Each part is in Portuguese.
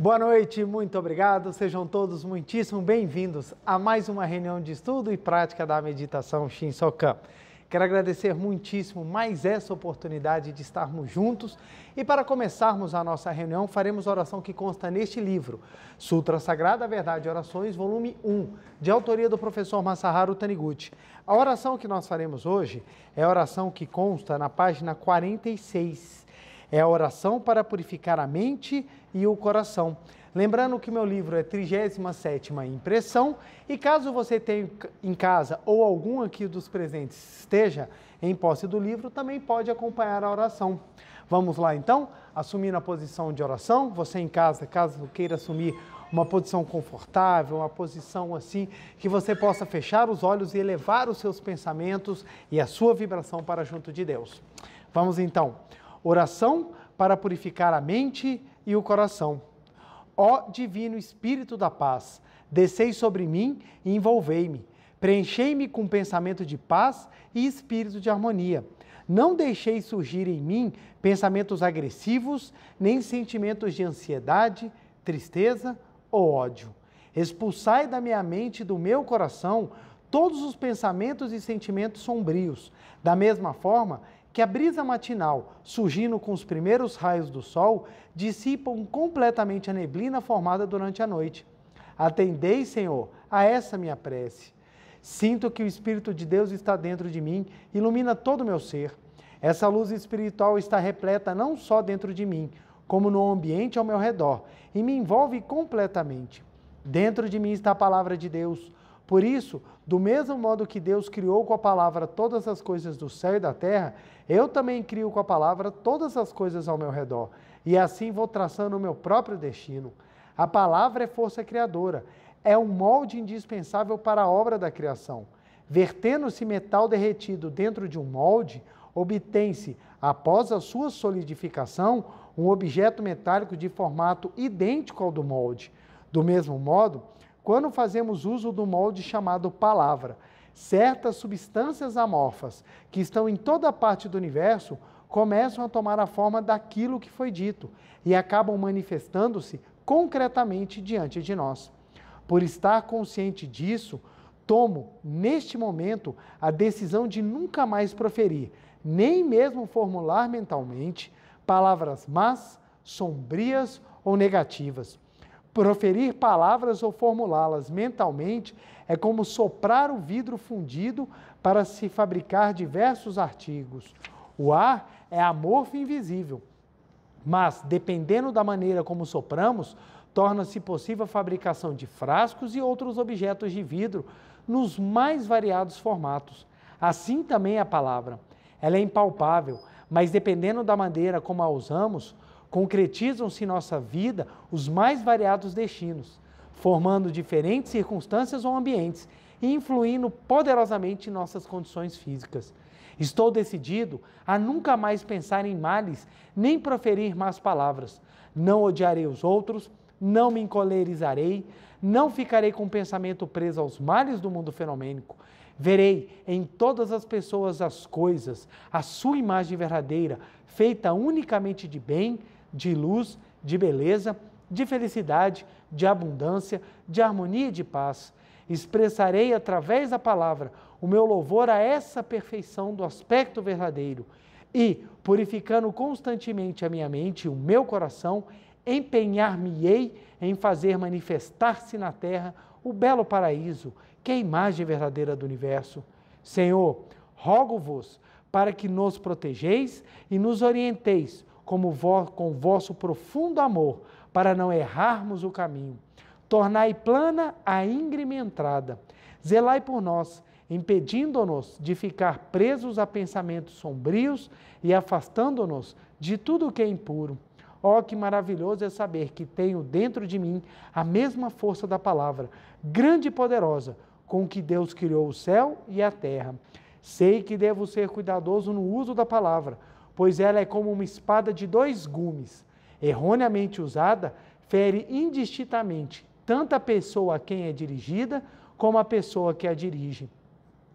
Boa noite, muito obrigado. Sejam todos muitíssimo bem-vindos a mais uma reunião de estudo e prática da meditação Sokan. Quero agradecer muitíssimo mais essa oportunidade de estarmos juntos e para começarmos a nossa reunião, faremos a oração que consta neste livro, Sutra Sagrada Verdade e Orações, volume 1, de autoria do professor Masaharu Taniguchi. A oração que nós faremos hoje é a oração que consta na página 46 é a oração para purificar a mente e o coração. Lembrando que meu livro é 37ª impressão e caso você tenha em casa ou algum aqui dos presentes esteja em posse do livro, também pode acompanhar a oração. Vamos lá então, assumindo a posição de oração, você em casa, caso queira assumir uma posição confortável, uma posição assim que você possa fechar os olhos e elevar os seus pensamentos e a sua vibração para junto de Deus. Vamos então. Oração para purificar a mente e o coração. Ó Divino Espírito da Paz, descei sobre mim e envolvei-me. Preenchei-me com pensamento de paz e espírito de harmonia. Não deixei surgir em mim pensamentos agressivos, nem sentimentos de ansiedade, tristeza ou ódio. Expulsai da minha mente e do meu coração todos os pensamentos e sentimentos sombrios. Da mesma forma, que a brisa matinal, surgindo com os primeiros raios do sol, dissipam completamente a neblina formada durante a noite. Atendei, Senhor, a essa minha prece. Sinto que o Espírito de Deus está dentro de mim, ilumina todo o meu ser. Essa luz espiritual está repleta não só dentro de mim, como no ambiente ao meu redor, e me envolve completamente. Dentro de mim está a palavra de Deus, por isso, do mesmo modo que Deus criou com a palavra todas as coisas do céu e da terra, eu também crio com a palavra todas as coisas ao meu redor. E assim vou traçando o meu próprio destino. A palavra é força criadora, é um molde indispensável para a obra da criação. Vertendo-se metal derretido dentro de um molde, obtém-se, após a sua solidificação, um objeto metálico de formato idêntico ao do molde. Do mesmo modo, quando fazemos uso do molde chamado palavra. Certas substâncias amorfas que estão em toda parte do universo começam a tomar a forma daquilo que foi dito e acabam manifestando-se concretamente diante de nós. Por estar consciente disso, tomo, neste momento, a decisão de nunca mais proferir, nem mesmo formular mentalmente, palavras más, sombrias ou negativas. Proferir palavras ou formulá-las mentalmente é como soprar o vidro fundido para se fabricar diversos artigos. O ar é amorfo invisível, mas, dependendo da maneira como sopramos, torna-se possível a fabricação de frascos e outros objetos de vidro nos mais variados formatos. Assim também a palavra. Ela é impalpável, mas dependendo da maneira como a usamos, concretizam-se em nossa vida os mais variados destinos, formando diferentes circunstâncias ou ambientes e influindo poderosamente em nossas condições físicas. Estou decidido a nunca mais pensar em males nem proferir más palavras. Não odiarei os outros, não me encolerizarei, não ficarei com o pensamento preso aos males do mundo fenomênico. Verei em todas as pessoas as coisas, a sua imagem verdadeira, feita unicamente de bem, de luz, de beleza, de felicidade, de abundância, de harmonia e de paz. Expressarei através da palavra o meu louvor a essa perfeição do aspecto verdadeiro e, purificando constantemente a minha mente e o meu coração, empenhar-me-ei em fazer manifestar-se na terra o belo paraíso, que é a imagem verdadeira do universo. Senhor, rogo-vos para que nos protegeis e nos orienteis como com vosso profundo amor, para não errarmos o caminho. Tornai plana a íngreme entrada. Zelai por nós, impedindo-nos de ficar presos a pensamentos sombrios e afastando-nos de tudo o que é impuro. Oh, que maravilhoso é saber que tenho dentro de mim a mesma força da palavra, grande e poderosa, com que Deus criou o céu e a terra. Sei que devo ser cuidadoso no uso da palavra, pois ela é como uma espada de dois gumes. Erroneamente usada, fere indistintamente tanto a pessoa a quem é dirigida como a pessoa que a dirige.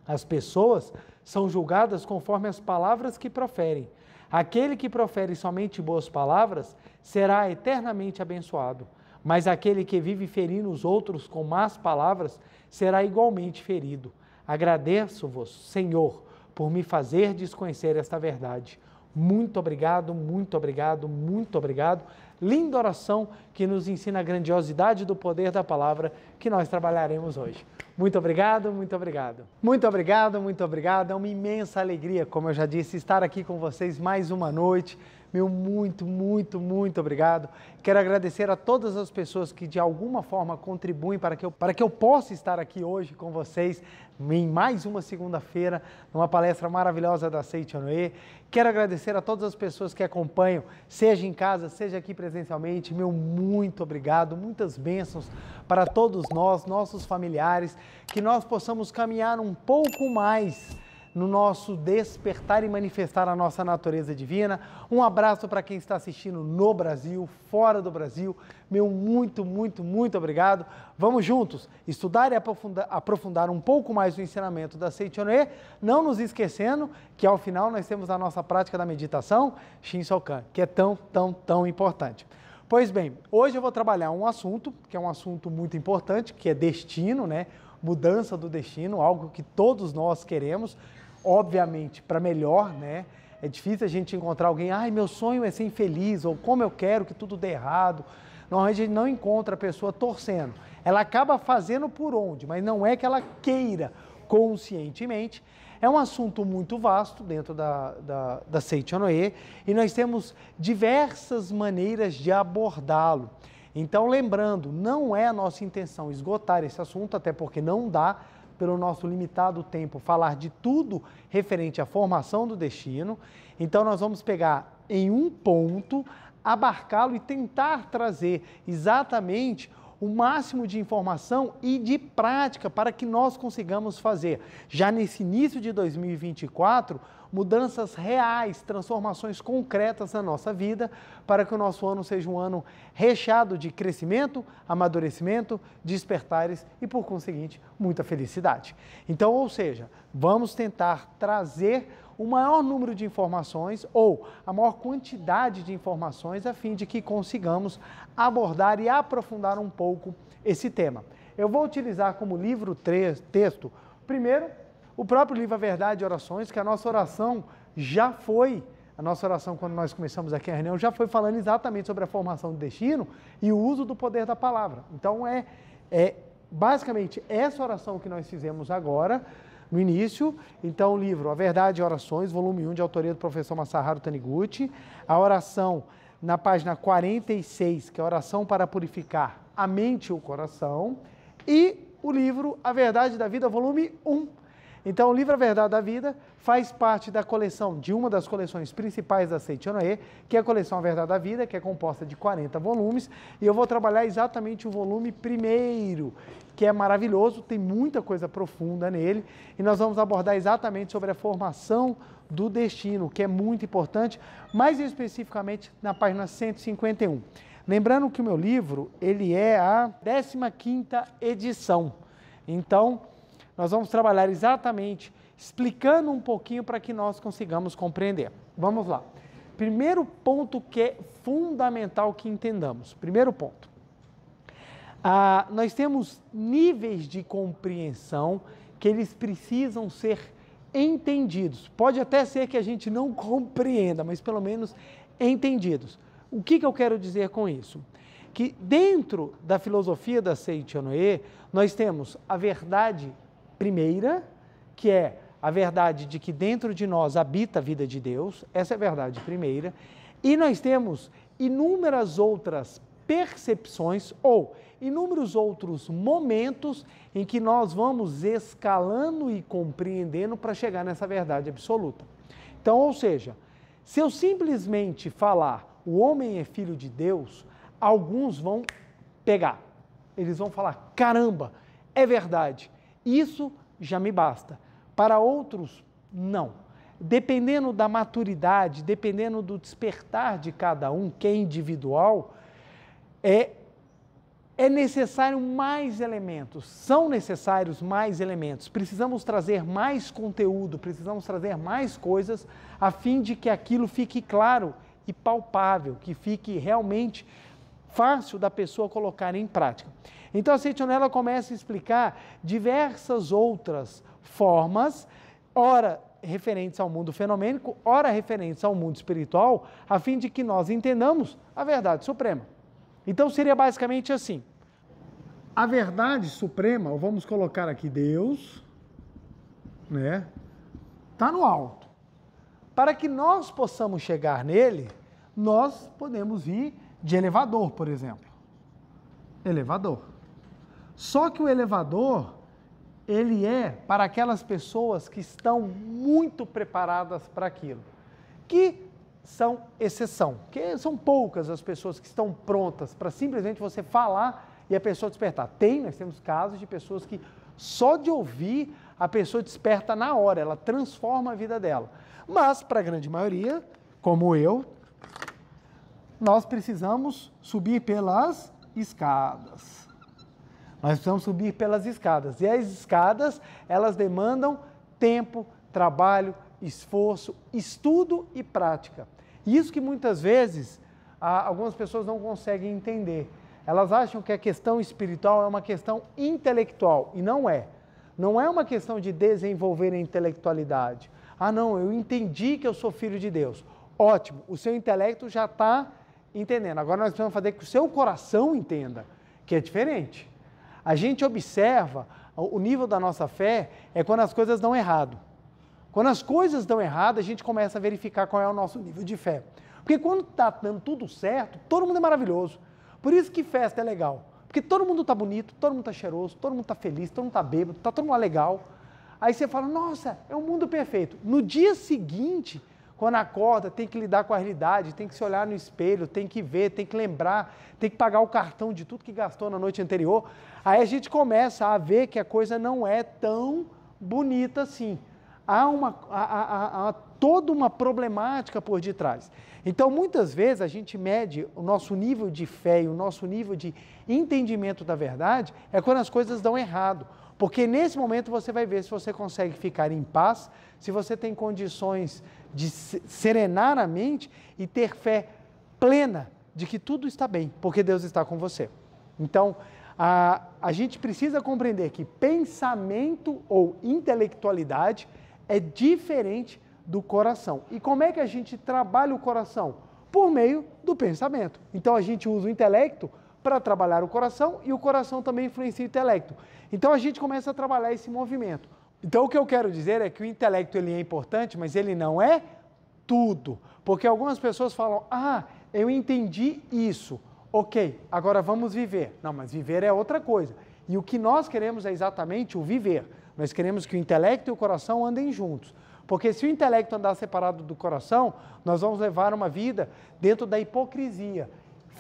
As pessoas são julgadas conforme as palavras que proferem. Aquele que profere somente boas palavras será eternamente abençoado, mas aquele que vive ferindo os outros com más palavras será igualmente ferido. Agradeço-vos, Senhor, por me fazer desconhecer esta verdade. Muito obrigado, muito obrigado, muito obrigado. Linda oração que nos ensina a grandiosidade do poder da palavra que nós trabalharemos hoje. Muito obrigado, muito obrigado. Muito obrigado, muito obrigado. É uma imensa alegria, como eu já disse, estar aqui com vocês mais uma noite. Meu muito, muito, muito obrigado. Quero agradecer a todas as pessoas que de alguma forma contribuem para que eu, para que eu possa estar aqui hoje com vocês em mais uma segunda-feira, numa palestra maravilhosa da Seitonue. Quero agradecer a todas as pessoas que acompanham, seja em casa, seja aqui presencialmente. Meu muito obrigado, muitas bênçãos para todos nós, nossos familiares, que nós possamos caminhar um pouco mais no nosso despertar e manifestar a nossa natureza divina. Um abraço para quem está assistindo no Brasil, fora do Brasil. Meu muito, muito, muito obrigado. Vamos juntos estudar e aprofundar, aprofundar um pouco mais o ensinamento da Seitonê, não nos esquecendo que ao final nós temos a nossa prática da meditação Shinsokan, que é tão, tão, tão importante. Pois bem, hoje eu vou trabalhar um assunto que é um assunto muito importante, que é destino, né? Mudança do destino, algo que todos nós queremos, obviamente para melhor, né? É difícil a gente encontrar alguém, ai, meu sonho é ser infeliz, ou como eu quero que tudo dê errado. Normalmente a gente não encontra a pessoa torcendo. Ela acaba fazendo por onde, mas não é que ela queira conscientemente. É um assunto muito vasto dentro da, da, da Seichonoe e nós temos diversas maneiras de abordá-lo. Então, lembrando, não é a nossa intenção esgotar esse assunto, até porque não dá, pelo nosso limitado tempo, falar de tudo referente à formação do destino. Então, nós vamos pegar em um ponto, abarcá-lo e tentar trazer exatamente o máximo de informação e de prática para que nós consigamos fazer, já nesse início de 2024, mudanças reais, transformações concretas na nossa vida, para que o nosso ano seja um ano recheado de crescimento, amadurecimento, despertares e, por conseguinte, muita felicidade. Então, ou seja, vamos tentar trazer o maior número de informações ou a maior quantidade de informações a fim de que consigamos abordar e aprofundar um pouco esse tema. Eu vou utilizar como livro três, texto, primeiro, o próprio livro A Verdade e Orações, que a nossa oração já foi, a nossa oração quando nós começamos aqui a reunião, já foi falando exatamente sobre a formação do destino e o uso do poder da palavra. Então é, é basicamente essa oração que nós fizemos agora, no início. Então, o livro A Verdade e Orações, volume 1, de autoria do professor Masaharu Taniguchi. A oração na página 46, que é a oração para purificar a mente e o coração. E o livro A Verdade da Vida, volume 1 então, o livro A Verdade da Vida faz parte da coleção, de uma das coleções principais da Seitianoe, que é a coleção A Verdade da Vida, que é composta de 40 volumes, e eu vou trabalhar exatamente o volume primeiro, que é maravilhoso, tem muita coisa profunda nele, e nós vamos abordar exatamente sobre a formação do destino, que é muito importante, mais especificamente na página 151. Lembrando que o meu livro, ele é a 15ª edição. Então, nós vamos trabalhar exatamente explicando um pouquinho para que nós consigamos compreender. Vamos lá. Primeiro ponto que é fundamental que entendamos. Primeiro ponto. Ah, nós temos níveis de compreensão que eles precisam ser entendidos. Pode até ser que a gente não compreenda, mas pelo menos entendidos. O que, que eu quero dizer com isso? Que dentro da filosofia da Seiichi Noé, nós temos a verdade primeira, que é a verdade de que dentro de nós habita a vida de Deus, essa é a verdade primeira, e nós temos inúmeras outras percepções ou inúmeros outros momentos em que nós vamos escalando e compreendendo para chegar nessa verdade absoluta. Então, ou seja, se eu simplesmente falar o homem é filho de Deus, alguns vão pegar. Eles vão falar: caramba, é verdade. Isso já me basta. Para outros, não. Dependendo da maturidade, dependendo do despertar de cada um, que é individual, é, é necessário mais elementos, são necessários mais elementos. Precisamos trazer mais conteúdo, precisamos trazer mais coisas, a fim de que aquilo fique claro e palpável, que fique realmente fácil da pessoa colocar em prática. Então a sentinela começa a explicar diversas outras formas, ora referentes ao mundo fenomênico, ora referentes ao mundo espiritual, a fim de que nós entendamos a verdade suprema. Então seria basicamente assim: a verdade suprema, ou vamos colocar aqui Deus, né? Tá no alto. Para que nós possamos chegar nele, nós podemos ir de elevador, por exemplo. Elevador. Só que o elevador, ele é para aquelas pessoas que estão muito preparadas para aquilo, que são exceção, que são poucas as pessoas que estão prontas para simplesmente você falar e a pessoa despertar. Tem, nós temos casos de pessoas que só de ouvir a pessoa desperta na hora, ela transforma a vida dela. Mas para a grande maioria, como eu, nós precisamos subir pelas escadas. Nós precisamos subir pelas escadas. E as escadas, elas demandam tempo, trabalho, esforço, estudo e prática. Isso que muitas vezes algumas pessoas não conseguem entender. Elas acham que a questão espiritual é uma questão intelectual e não é. Não é uma questão de desenvolver a intelectualidade. Ah, não, eu entendi que eu sou filho de Deus. Ótimo, o seu intelecto já está entendendo. Agora nós precisamos fazer que o seu coração entenda, que é diferente. A gente observa o nível da nossa fé é quando as coisas dão errado. Quando as coisas dão errado, a gente começa a verificar qual é o nosso nível de fé. Porque quando está dando tudo certo, todo mundo é maravilhoso. Por isso que festa é legal. Porque todo mundo está bonito, todo mundo está cheiroso, todo mundo está feliz, todo mundo está bêbado, está todo mundo legal. Aí você fala, nossa, é um mundo perfeito. No dia seguinte, quando acorda, tem que lidar com a realidade, tem que se olhar no espelho, tem que ver, tem que lembrar, tem que pagar o cartão de tudo que gastou na noite anterior. Aí a gente começa a ver que a coisa não é tão bonita assim. Há, uma, há, há, há toda uma problemática por detrás. Então, muitas vezes, a gente mede o nosso nível de fé e o nosso nível de entendimento da verdade é quando as coisas dão errado. Porque nesse momento você vai ver se você consegue ficar em paz, se você tem condições de serenar a mente e ter fé plena de que tudo está bem, porque Deus está com você. Então, a, a gente precisa compreender que pensamento ou intelectualidade é diferente do coração. E como é que a gente trabalha o coração? Por meio do pensamento. Então a gente usa o intelecto para trabalhar o coração e o coração também influencia o intelecto. Então a gente começa a trabalhar esse movimento. Então, o que eu quero dizer é que o intelecto ele é importante, mas ele não é tudo. Porque algumas pessoas falam: ah, eu entendi isso. Ok, agora vamos viver. Não, mas viver é outra coisa. E o que nós queremos é exatamente o viver. Nós queremos que o intelecto e o coração andem juntos. Porque se o intelecto andar separado do coração, nós vamos levar uma vida dentro da hipocrisia.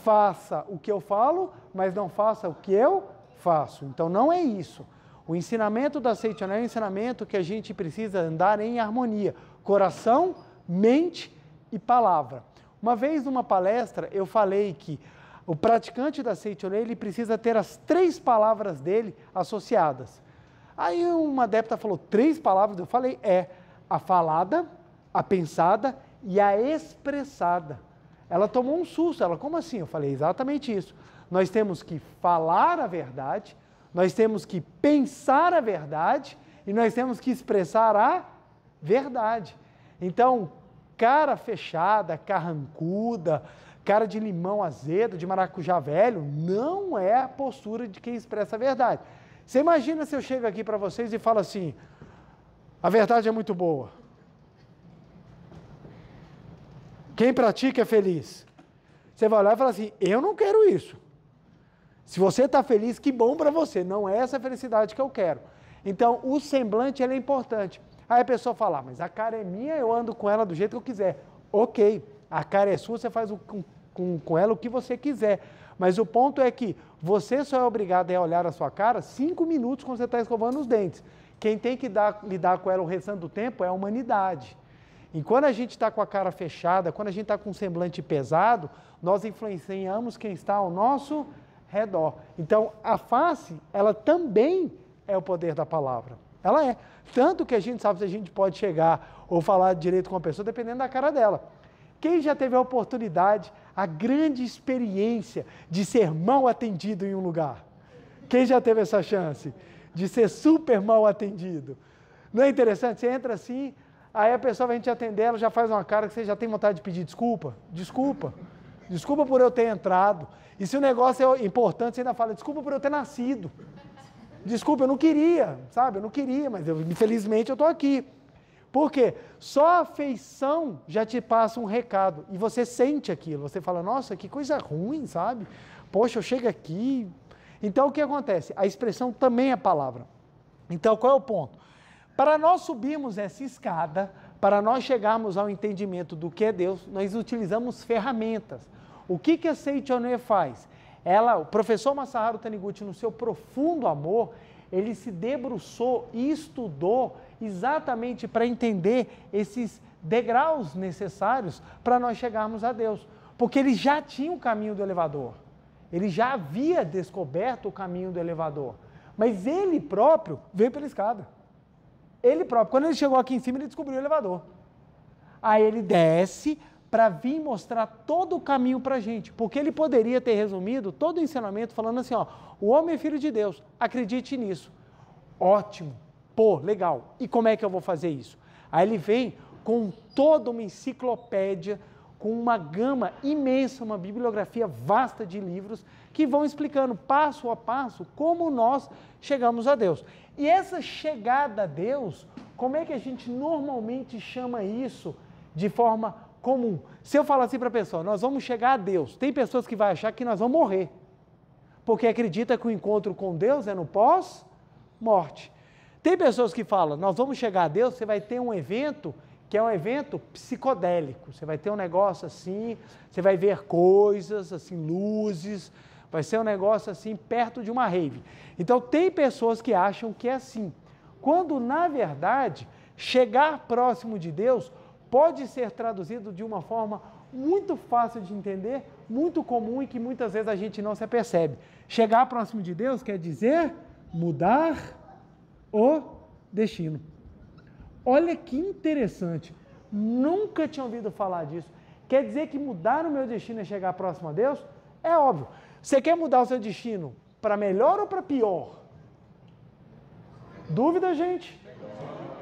Faça o que eu falo, mas não faça o que eu faço. Então não é isso. O ensinamento da Seitonel é um ensinamento que a gente precisa andar em harmonia, coração, mente e palavra. Uma vez numa palestra eu falei que o praticante da Seitonel ele precisa ter as três palavras dele associadas. Aí uma adepta falou três palavras, eu falei é a falada, a pensada e a expressada. Ela tomou um susto, ela como assim? Eu falei exatamente isso. Nós temos que falar a verdade, nós temos que pensar a verdade e nós temos que expressar a verdade. Então, cara fechada, carrancuda, cara de limão azedo, de maracujá velho, não é a postura de quem expressa a verdade. Você imagina se eu chego aqui para vocês e falo assim: a verdade é muito boa. Quem pratica é feliz. Você vai olhar e fala assim: eu não quero isso. Se você está feliz, que bom para você. Não é essa felicidade que eu quero. Então, o semblante é importante. Aí a pessoa fala, ah, mas a cara é minha, eu ando com ela do jeito que eu quiser. Ok, a cara é sua, você faz o, com, com, com ela o que você quiser. Mas o ponto é que você só é obrigado a olhar a sua cara cinco minutos quando você está escovando os dentes. Quem tem que dar, lidar com ela o restante do tempo é a humanidade. E quando a gente está com a cara fechada, quando a gente está com um semblante pesado, nós influenciamos quem está ao nosso lado redor. Então, a face, ela também é o poder da palavra. Ela é. Tanto que a gente sabe se a gente pode chegar ou falar direito com a pessoa, dependendo da cara dela. Quem já teve a oportunidade, a grande experiência de ser mal atendido em um lugar? Quem já teve essa chance de ser super mal atendido? Não é interessante? Você entra assim, aí a pessoa vem te atender, ela já faz uma cara que você já tem vontade de pedir desculpa. Desculpa. Desculpa por eu ter entrado. E se o negócio é importante, você ainda fala, desculpa por eu ter nascido. Desculpa, eu não queria, sabe? Eu não queria, mas eu, infelizmente eu estou aqui. Por quê? Só a afeição já te passa um recado. E você sente aquilo. Você fala, nossa, que coisa ruim, sabe? Poxa, eu chego aqui. Então o que acontece? A expressão também é palavra. Então qual é o ponto? Para nós subirmos essa escada, para nós chegarmos ao entendimento do que é Deus, nós utilizamos ferramentas. O que, que a Seichonê faz? Ela, o professor Masaharu Taniguchi, no seu profundo amor, ele se debruçou e estudou exatamente para entender esses degraus necessários para nós chegarmos a Deus. Porque ele já tinha o caminho do elevador. Ele já havia descoberto o caminho do elevador. Mas ele próprio veio pela escada. Ele próprio, quando ele chegou aqui em cima, ele descobriu o elevador. Aí ele desce, para vir mostrar todo o caminho para a gente, porque ele poderia ter resumido todo o ensinamento falando assim: ó, o homem é filho de Deus, acredite nisso. Ótimo, pô, legal. E como é que eu vou fazer isso? Aí ele vem com toda uma enciclopédia, com uma gama imensa, uma bibliografia vasta de livros que vão explicando passo a passo como nós chegamos a Deus. E essa chegada a Deus, como é que a gente normalmente chama isso de forma comum. Se eu falar assim para a pessoa, nós vamos chegar a Deus, tem pessoas que vão achar que nós vamos morrer, porque acredita que o encontro com Deus é no pós-morte. Tem pessoas que falam, nós vamos chegar a Deus, você vai ter um evento que é um evento psicodélico. Você vai ter um negócio assim, você vai ver coisas, assim, luzes, vai ser um negócio assim perto de uma rave. Então tem pessoas que acham que é assim. Quando na verdade chegar próximo de Deus pode ser traduzido de uma forma muito fácil de entender, muito comum e que muitas vezes a gente não se apercebe. Chegar próximo de Deus quer dizer mudar o destino. Olha que interessante. Nunca tinha ouvido falar disso. Quer dizer que mudar o meu destino é chegar próximo a Deus? É óbvio. Você quer mudar o seu destino para melhor ou para pior? Dúvida, gente?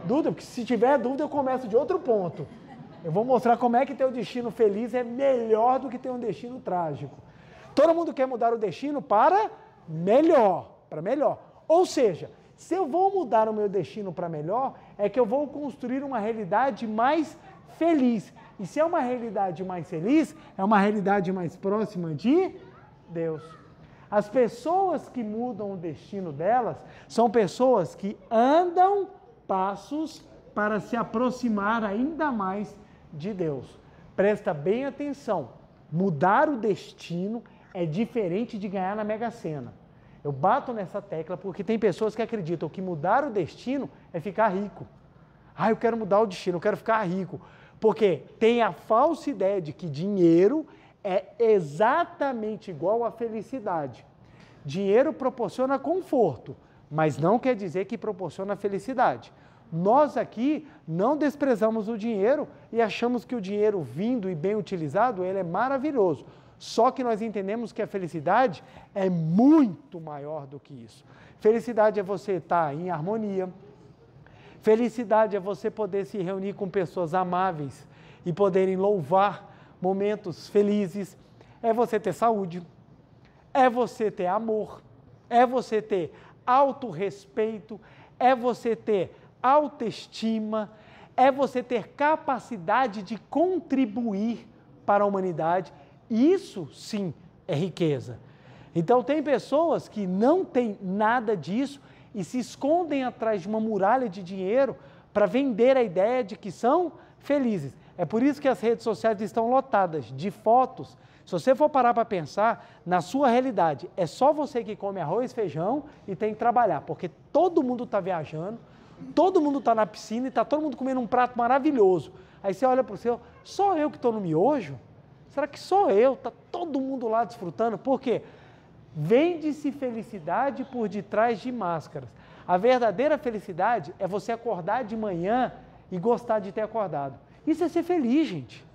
Dúvida, porque se tiver dúvida eu começo de outro ponto. Eu vou mostrar como é que ter um destino feliz é melhor do que ter um destino trágico. Todo mundo quer mudar o destino para melhor, para melhor. Ou seja, se eu vou mudar o meu destino para melhor, é que eu vou construir uma realidade mais feliz. E se é uma realidade mais feliz, é uma realidade mais próxima de Deus. As pessoas que mudam o destino delas são pessoas que andam passos para se aproximar ainda mais de Deus. Presta bem atenção. Mudar o destino é diferente de ganhar na Mega Sena. Eu bato nessa tecla porque tem pessoas que acreditam que mudar o destino é ficar rico. Ah, eu quero mudar o destino, eu quero ficar rico. Porque tem a falsa ideia de que dinheiro é exatamente igual à felicidade. Dinheiro proporciona conforto, mas não quer dizer que proporciona felicidade. Nós aqui não desprezamos o dinheiro e achamos que o dinheiro vindo e bem utilizado, ele é maravilhoso. Só que nós entendemos que a felicidade é muito maior do que isso. Felicidade é você estar em harmonia. Felicidade é você poder se reunir com pessoas amáveis e poderem louvar momentos felizes. É você ter saúde. É você ter amor. É você ter autorrespeito. É você ter autoestima, é você ter capacidade de contribuir para a humanidade. Isso sim é riqueza. Então, tem pessoas que não têm nada disso e se escondem atrás de uma muralha de dinheiro para vender a ideia de que são felizes. É por isso que as redes sociais estão lotadas de fotos. Se você for parar para pensar, na sua realidade, é só você que come arroz, feijão e tem que trabalhar, porque todo mundo está viajando, todo mundo está na piscina e está todo mundo comendo um prato maravilhoso. Aí você olha para o seu, só eu que estou no miojo? Será que só eu? Está todo mundo lá desfrutando? Por quê? Vende-se felicidade por detrás de máscaras. A verdadeira felicidade é você acordar de manhã e gostar de ter acordado. Isso é ser feliz, gente.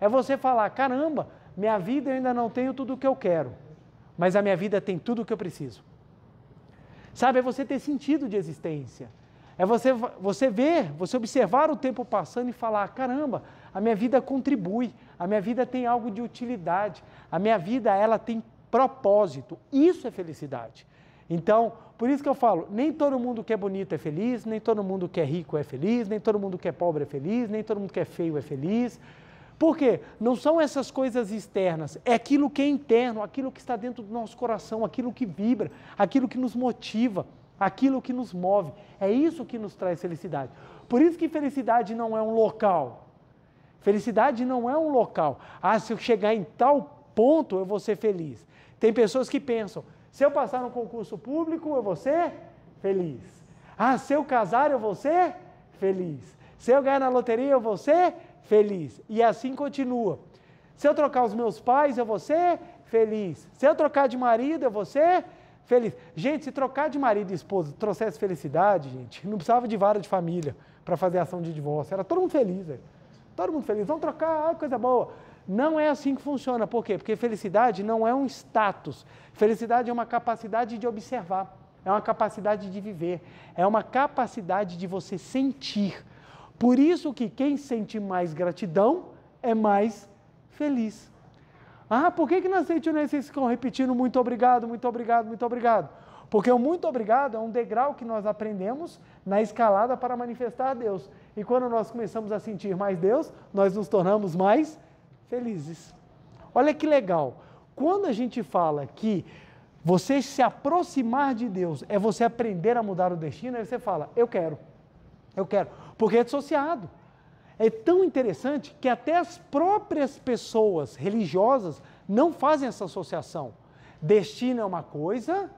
É você falar: caramba, minha vida eu ainda não tenho tudo o que eu quero, mas a minha vida tem tudo o que eu preciso. Sabe, é você ter sentido de existência. É você, você ver, você observar o tempo passando e falar: caramba, a minha vida contribui, a minha vida tem algo de utilidade, a minha vida ela tem propósito. Isso é felicidade. Então, por isso que eu falo, nem todo mundo que é bonito é feliz, nem todo mundo que é rico é feliz, nem todo mundo que é pobre é feliz, nem todo mundo que é feio é feliz. Por quê? Não são essas coisas externas, é aquilo que é interno, aquilo que está dentro do nosso coração, aquilo que vibra, aquilo que nos motiva aquilo que nos move. É isso que nos traz felicidade. Por isso que felicidade não é um local. Felicidade não é um local. Ah, se eu chegar em tal ponto, eu vou ser feliz. Tem pessoas que pensam: se eu passar no concurso público, eu vou ser feliz. Ah, se eu casar, eu vou ser feliz. Se eu ganhar na loteria, eu vou ser feliz. E assim continua. Se eu trocar os meus pais, eu vou ser feliz. Se eu trocar de marido, eu vou ser feliz Feliz. Gente, se trocar de marido e esposa trouxesse felicidade, gente, não precisava de vara de família para fazer ação de divórcio. Era todo mundo feliz, velho. Todo mundo feliz. Vamos trocar, ah, coisa boa. Não é assim que funciona. Por quê? Porque felicidade não é um status. Felicidade é uma capacidade de observar, é uma capacidade de viver, é uma capacidade de você sentir. Por isso que quem sente mais gratidão é mais feliz. Ah, por que, que nas vocês ficam repetindo muito obrigado, muito obrigado, muito obrigado? Porque o muito obrigado é um degrau que nós aprendemos na escalada para manifestar Deus. E quando nós começamos a sentir mais Deus, nós nos tornamos mais felizes. Olha que legal. Quando a gente fala que você se aproximar de Deus é você aprender a mudar o destino, aí você fala, eu quero, eu quero, porque é dissociado é tão interessante que até as próprias pessoas religiosas não fazem essa associação. Destino é uma coisa,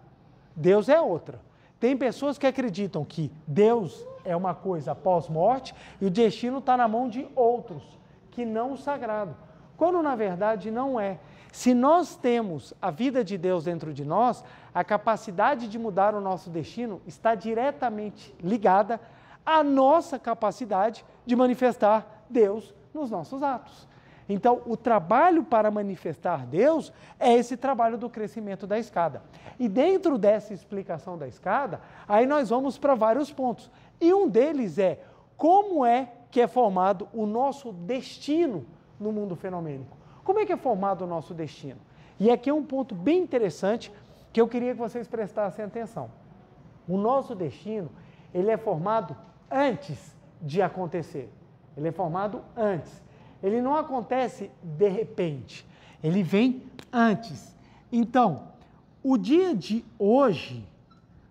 Deus é outra. Tem pessoas que acreditam que Deus é uma coisa pós-morte e o destino está na mão de outros, que não o sagrado, quando na verdade não é. Se nós temos a vida de Deus dentro de nós, a capacidade de mudar o nosso destino está diretamente ligada a nossa capacidade de manifestar Deus nos nossos atos. Então, o trabalho para manifestar Deus é esse trabalho do crescimento da escada. E dentro dessa explicação da escada, aí nós vamos para vários pontos. E um deles é como é que é formado o nosso destino no mundo fenomênico. Como é que é formado o nosso destino? E aqui é um ponto bem interessante que eu queria que vocês prestassem atenção. O nosso destino, ele é formado antes de acontecer. Ele é formado antes. Ele não acontece de repente. Ele vem antes. Então, o dia de hoje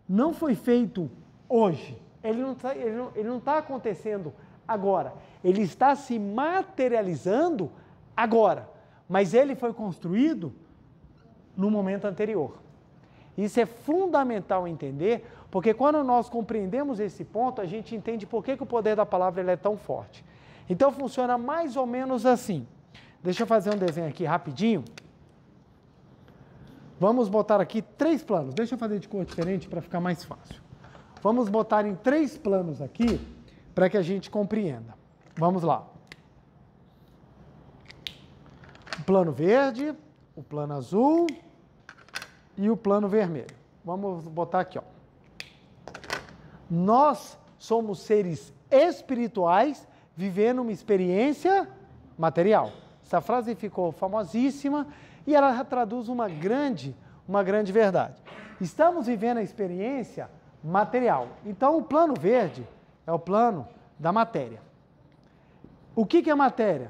não foi feito hoje. Ele não está ele não, ele não tá acontecendo agora. Ele está se materializando agora. Mas ele foi construído no momento anterior. Isso é fundamental entender porque quando nós compreendemos esse ponto, a gente entende por que, que o poder da palavra é tão forte. Então funciona mais ou menos assim. Deixa eu fazer um desenho aqui rapidinho. Vamos botar aqui três planos. Deixa eu fazer de cor diferente para ficar mais fácil. Vamos botar em três planos aqui para que a gente compreenda. Vamos lá. O plano verde, o plano azul e o plano vermelho. Vamos botar aqui, ó. Nós somos seres espirituais vivendo uma experiência material. Essa frase ficou famosíssima e ela traduz uma grande, uma grande verdade. Estamos vivendo a experiência material. Então o plano verde é o plano da matéria. O que, que é matéria?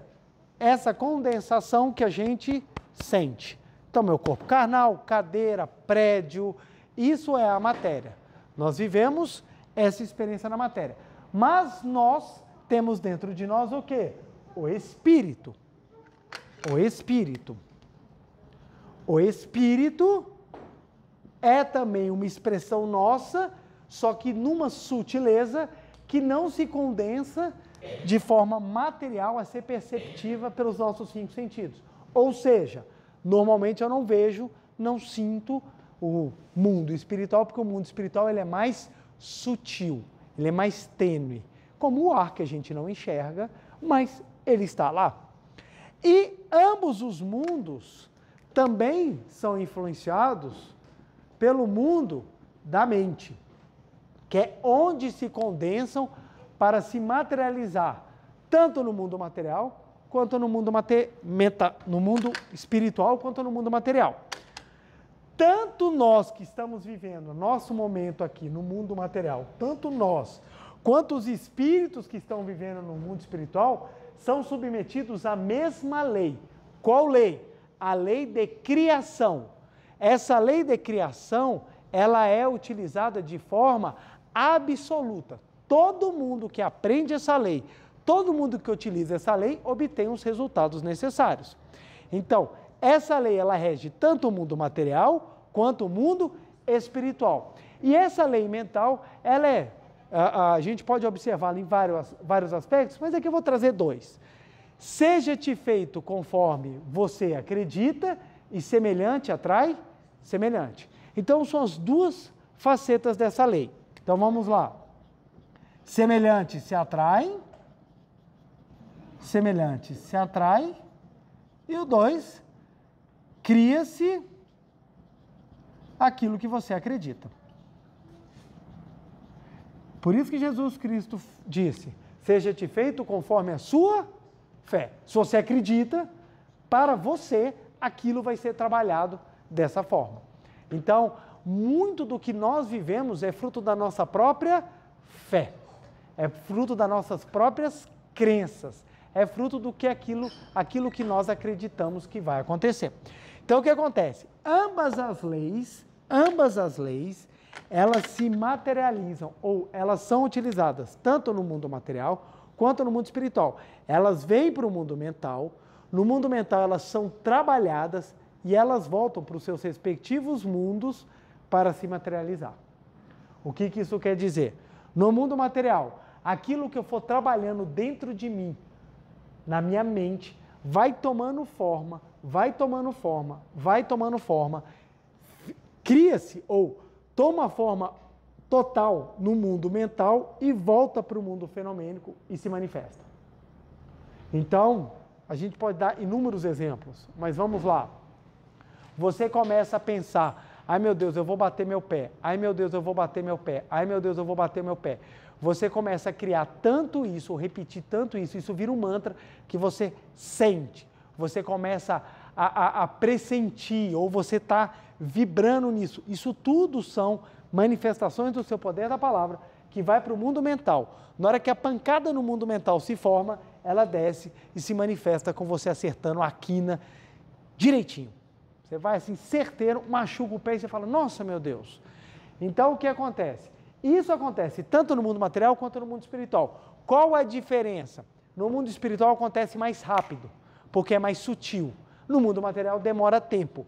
Essa condensação que a gente sente. Então, meu corpo carnal, cadeira, prédio, isso é a matéria. Nós vivemos essa experiência na matéria. Mas nós temos dentro de nós o quê? O espírito. O espírito. O espírito é também uma expressão nossa, só que numa sutileza que não se condensa de forma material a ser perceptiva pelos nossos cinco sentidos. Ou seja, normalmente eu não vejo, não sinto o mundo espiritual, porque o mundo espiritual ele é mais sutil, ele é mais tênue, como o ar que a gente não enxerga, mas ele está lá. E ambos os mundos também são influenciados pelo mundo da mente, que é onde se condensam para se materializar, tanto no mundo material, quanto no mundo, mate, meta, no mundo espiritual, quanto no mundo material tanto nós que estamos vivendo nosso momento aqui no mundo material, tanto nós quanto os espíritos que estão vivendo no mundo espiritual, são submetidos à mesma lei. Qual lei? A lei de criação. Essa lei de criação, ela é utilizada de forma absoluta. Todo mundo que aprende essa lei, todo mundo que utiliza essa lei, obtém os resultados necessários. Então, essa lei ela rege tanto o mundo material quanto o mundo espiritual. E essa lei mental, ela é, a, a gente pode observá-la em vários, vários aspectos, mas aqui eu vou trazer dois. Seja-te feito conforme você acredita e semelhante atrai semelhante. Então são as duas facetas dessa lei. Então vamos lá. Semelhantes se atraem, semelhantes se atraem, e o dois cria-se aquilo que você acredita. Por isso que Jesus Cristo disse: Seja-te feito conforme a sua fé. Se você acredita, para você aquilo vai ser trabalhado dessa forma. Então, muito do que nós vivemos é fruto da nossa própria fé, é fruto das nossas próprias crenças, é fruto do que aquilo, aquilo que nós acreditamos que vai acontecer. Então o que acontece? Ambas as leis, ambas as leis, elas se materializam ou elas são utilizadas tanto no mundo material quanto no mundo espiritual. Elas vêm para o mundo mental, no mundo mental elas são trabalhadas e elas voltam para os seus respectivos mundos para se materializar. O que, que isso quer dizer? No mundo material, aquilo que eu for trabalhando dentro de mim, na minha mente, vai tomando forma, vai tomando forma, vai tomando forma, cria-se ou toma forma total no mundo mental e volta para o mundo fenomênico e se manifesta. Então, a gente pode dar inúmeros exemplos, mas vamos lá. Você começa a pensar: ai meu Deus, eu vou bater meu pé, ai meu Deus, eu vou bater meu pé, ai meu Deus, eu vou bater meu pé. Você começa a criar tanto isso, repetir tanto isso, isso vira um mantra que você sente, você começa a, a, a pressentir, ou você está vibrando nisso. Isso tudo são manifestações do seu poder da palavra que vai para o mundo mental. Na hora que a pancada no mundo mental se forma, ela desce e se manifesta com você acertando a quina direitinho. Você vai assim, certeiro, machuca o pé e você fala: Nossa, meu Deus. Então o que acontece? Isso acontece tanto no mundo material quanto no mundo espiritual. Qual a diferença? No mundo espiritual acontece mais rápido porque é mais sutil. No mundo material demora tempo.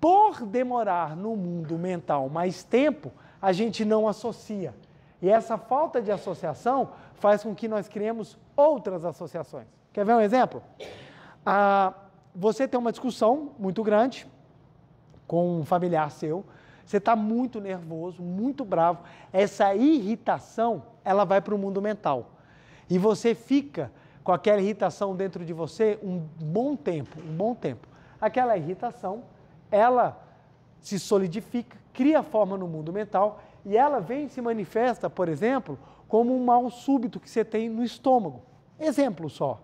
Por demorar no mundo mental mais tempo, a gente não associa. E essa falta de associação faz com que nós criemos outras associações. Quer ver um exemplo? Ah, você tem uma discussão muito grande com um familiar seu, você está muito nervoso, muito bravo. Essa irritação, ela vai para o mundo mental. E você fica com aquela irritação dentro de você um bom tempo, um bom tempo. Aquela irritação, ela se solidifica, cria forma no mundo mental e ela vem e se manifesta, por exemplo, como um mal súbito que você tem no estômago. Exemplo só.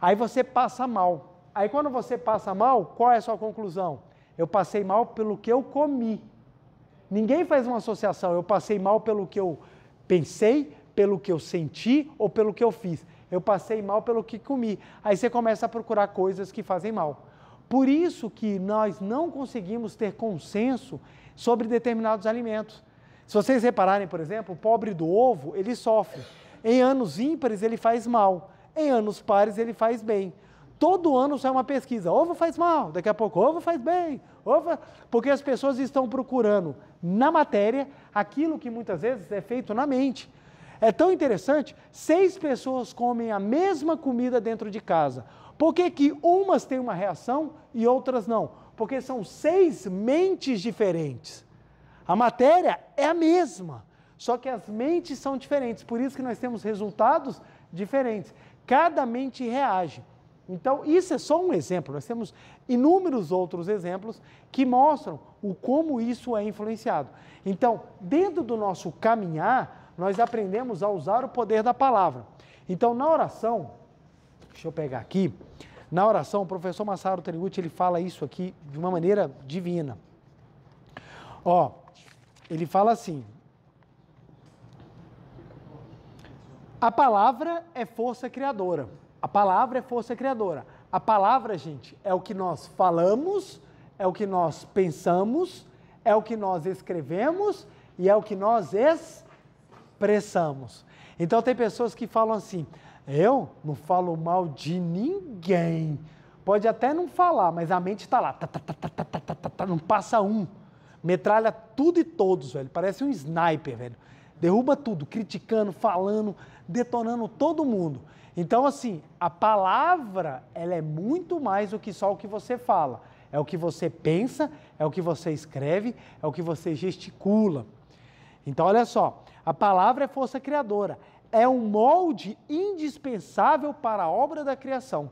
Aí você passa mal. Aí quando você passa mal, qual é a sua conclusão? Eu passei mal pelo que eu comi. Ninguém faz uma associação, eu passei mal pelo que eu pensei, pelo que eu senti ou pelo que eu fiz eu passei mal pelo que comi. Aí você começa a procurar coisas que fazem mal. Por isso que nós não conseguimos ter consenso sobre determinados alimentos. Se vocês repararem, por exemplo, o pobre do ovo, ele sofre. Em anos ímpares, ele faz mal. Em anos pares, ele faz bem. Todo ano sai uma pesquisa: ovo faz mal, daqui a pouco ovo faz bem. Ovo... Porque as pessoas estão procurando na matéria aquilo que muitas vezes é feito na mente. É tão interessante, seis pessoas comem a mesma comida dentro de casa. Por que, que umas têm uma reação e outras não? Porque são seis mentes diferentes. A matéria é a mesma, só que as mentes são diferentes, por isso que nós temos resultados diferentes. Cada mente reage. Então, isso é só um exemplo, nós temos inúmeros outros exemplos que mostram o como isso é influenciado. Então, dentro do nosso caminhar, nós aprendemos a usar o poder da palavra. Então, na oração, deixa eu pegar aqui, na oração, o professor Massaro Trigucci, ele fala isso aqui de uma maneira divina. Ó, ele fala assim, a palavra é força criadora, a palavra é força criadora. A palavra, gente, é o que nós falamos, é o que nós pensamos, é o que nós escrevemos e é o que nós escrevemos pressamos. Então tem pessoas que falam assim: eu não falo mal de ninguém. Pode até não falar, mas a mente está lá. Tá tá tá, tá, tá, tá, não passa um. Metralha tudo e todos, velho. Parece um sniper, velho. Derruba tudo, criticando, falando, detonando todo mundo. Então, assim, a palavra, ela é muito mais do que só o que você fala. É o que você pensa, é o que você escreve, é o que você gesticula. Então, olha só. A palavra é força criadora, é um molde indispensável para a obra da criação.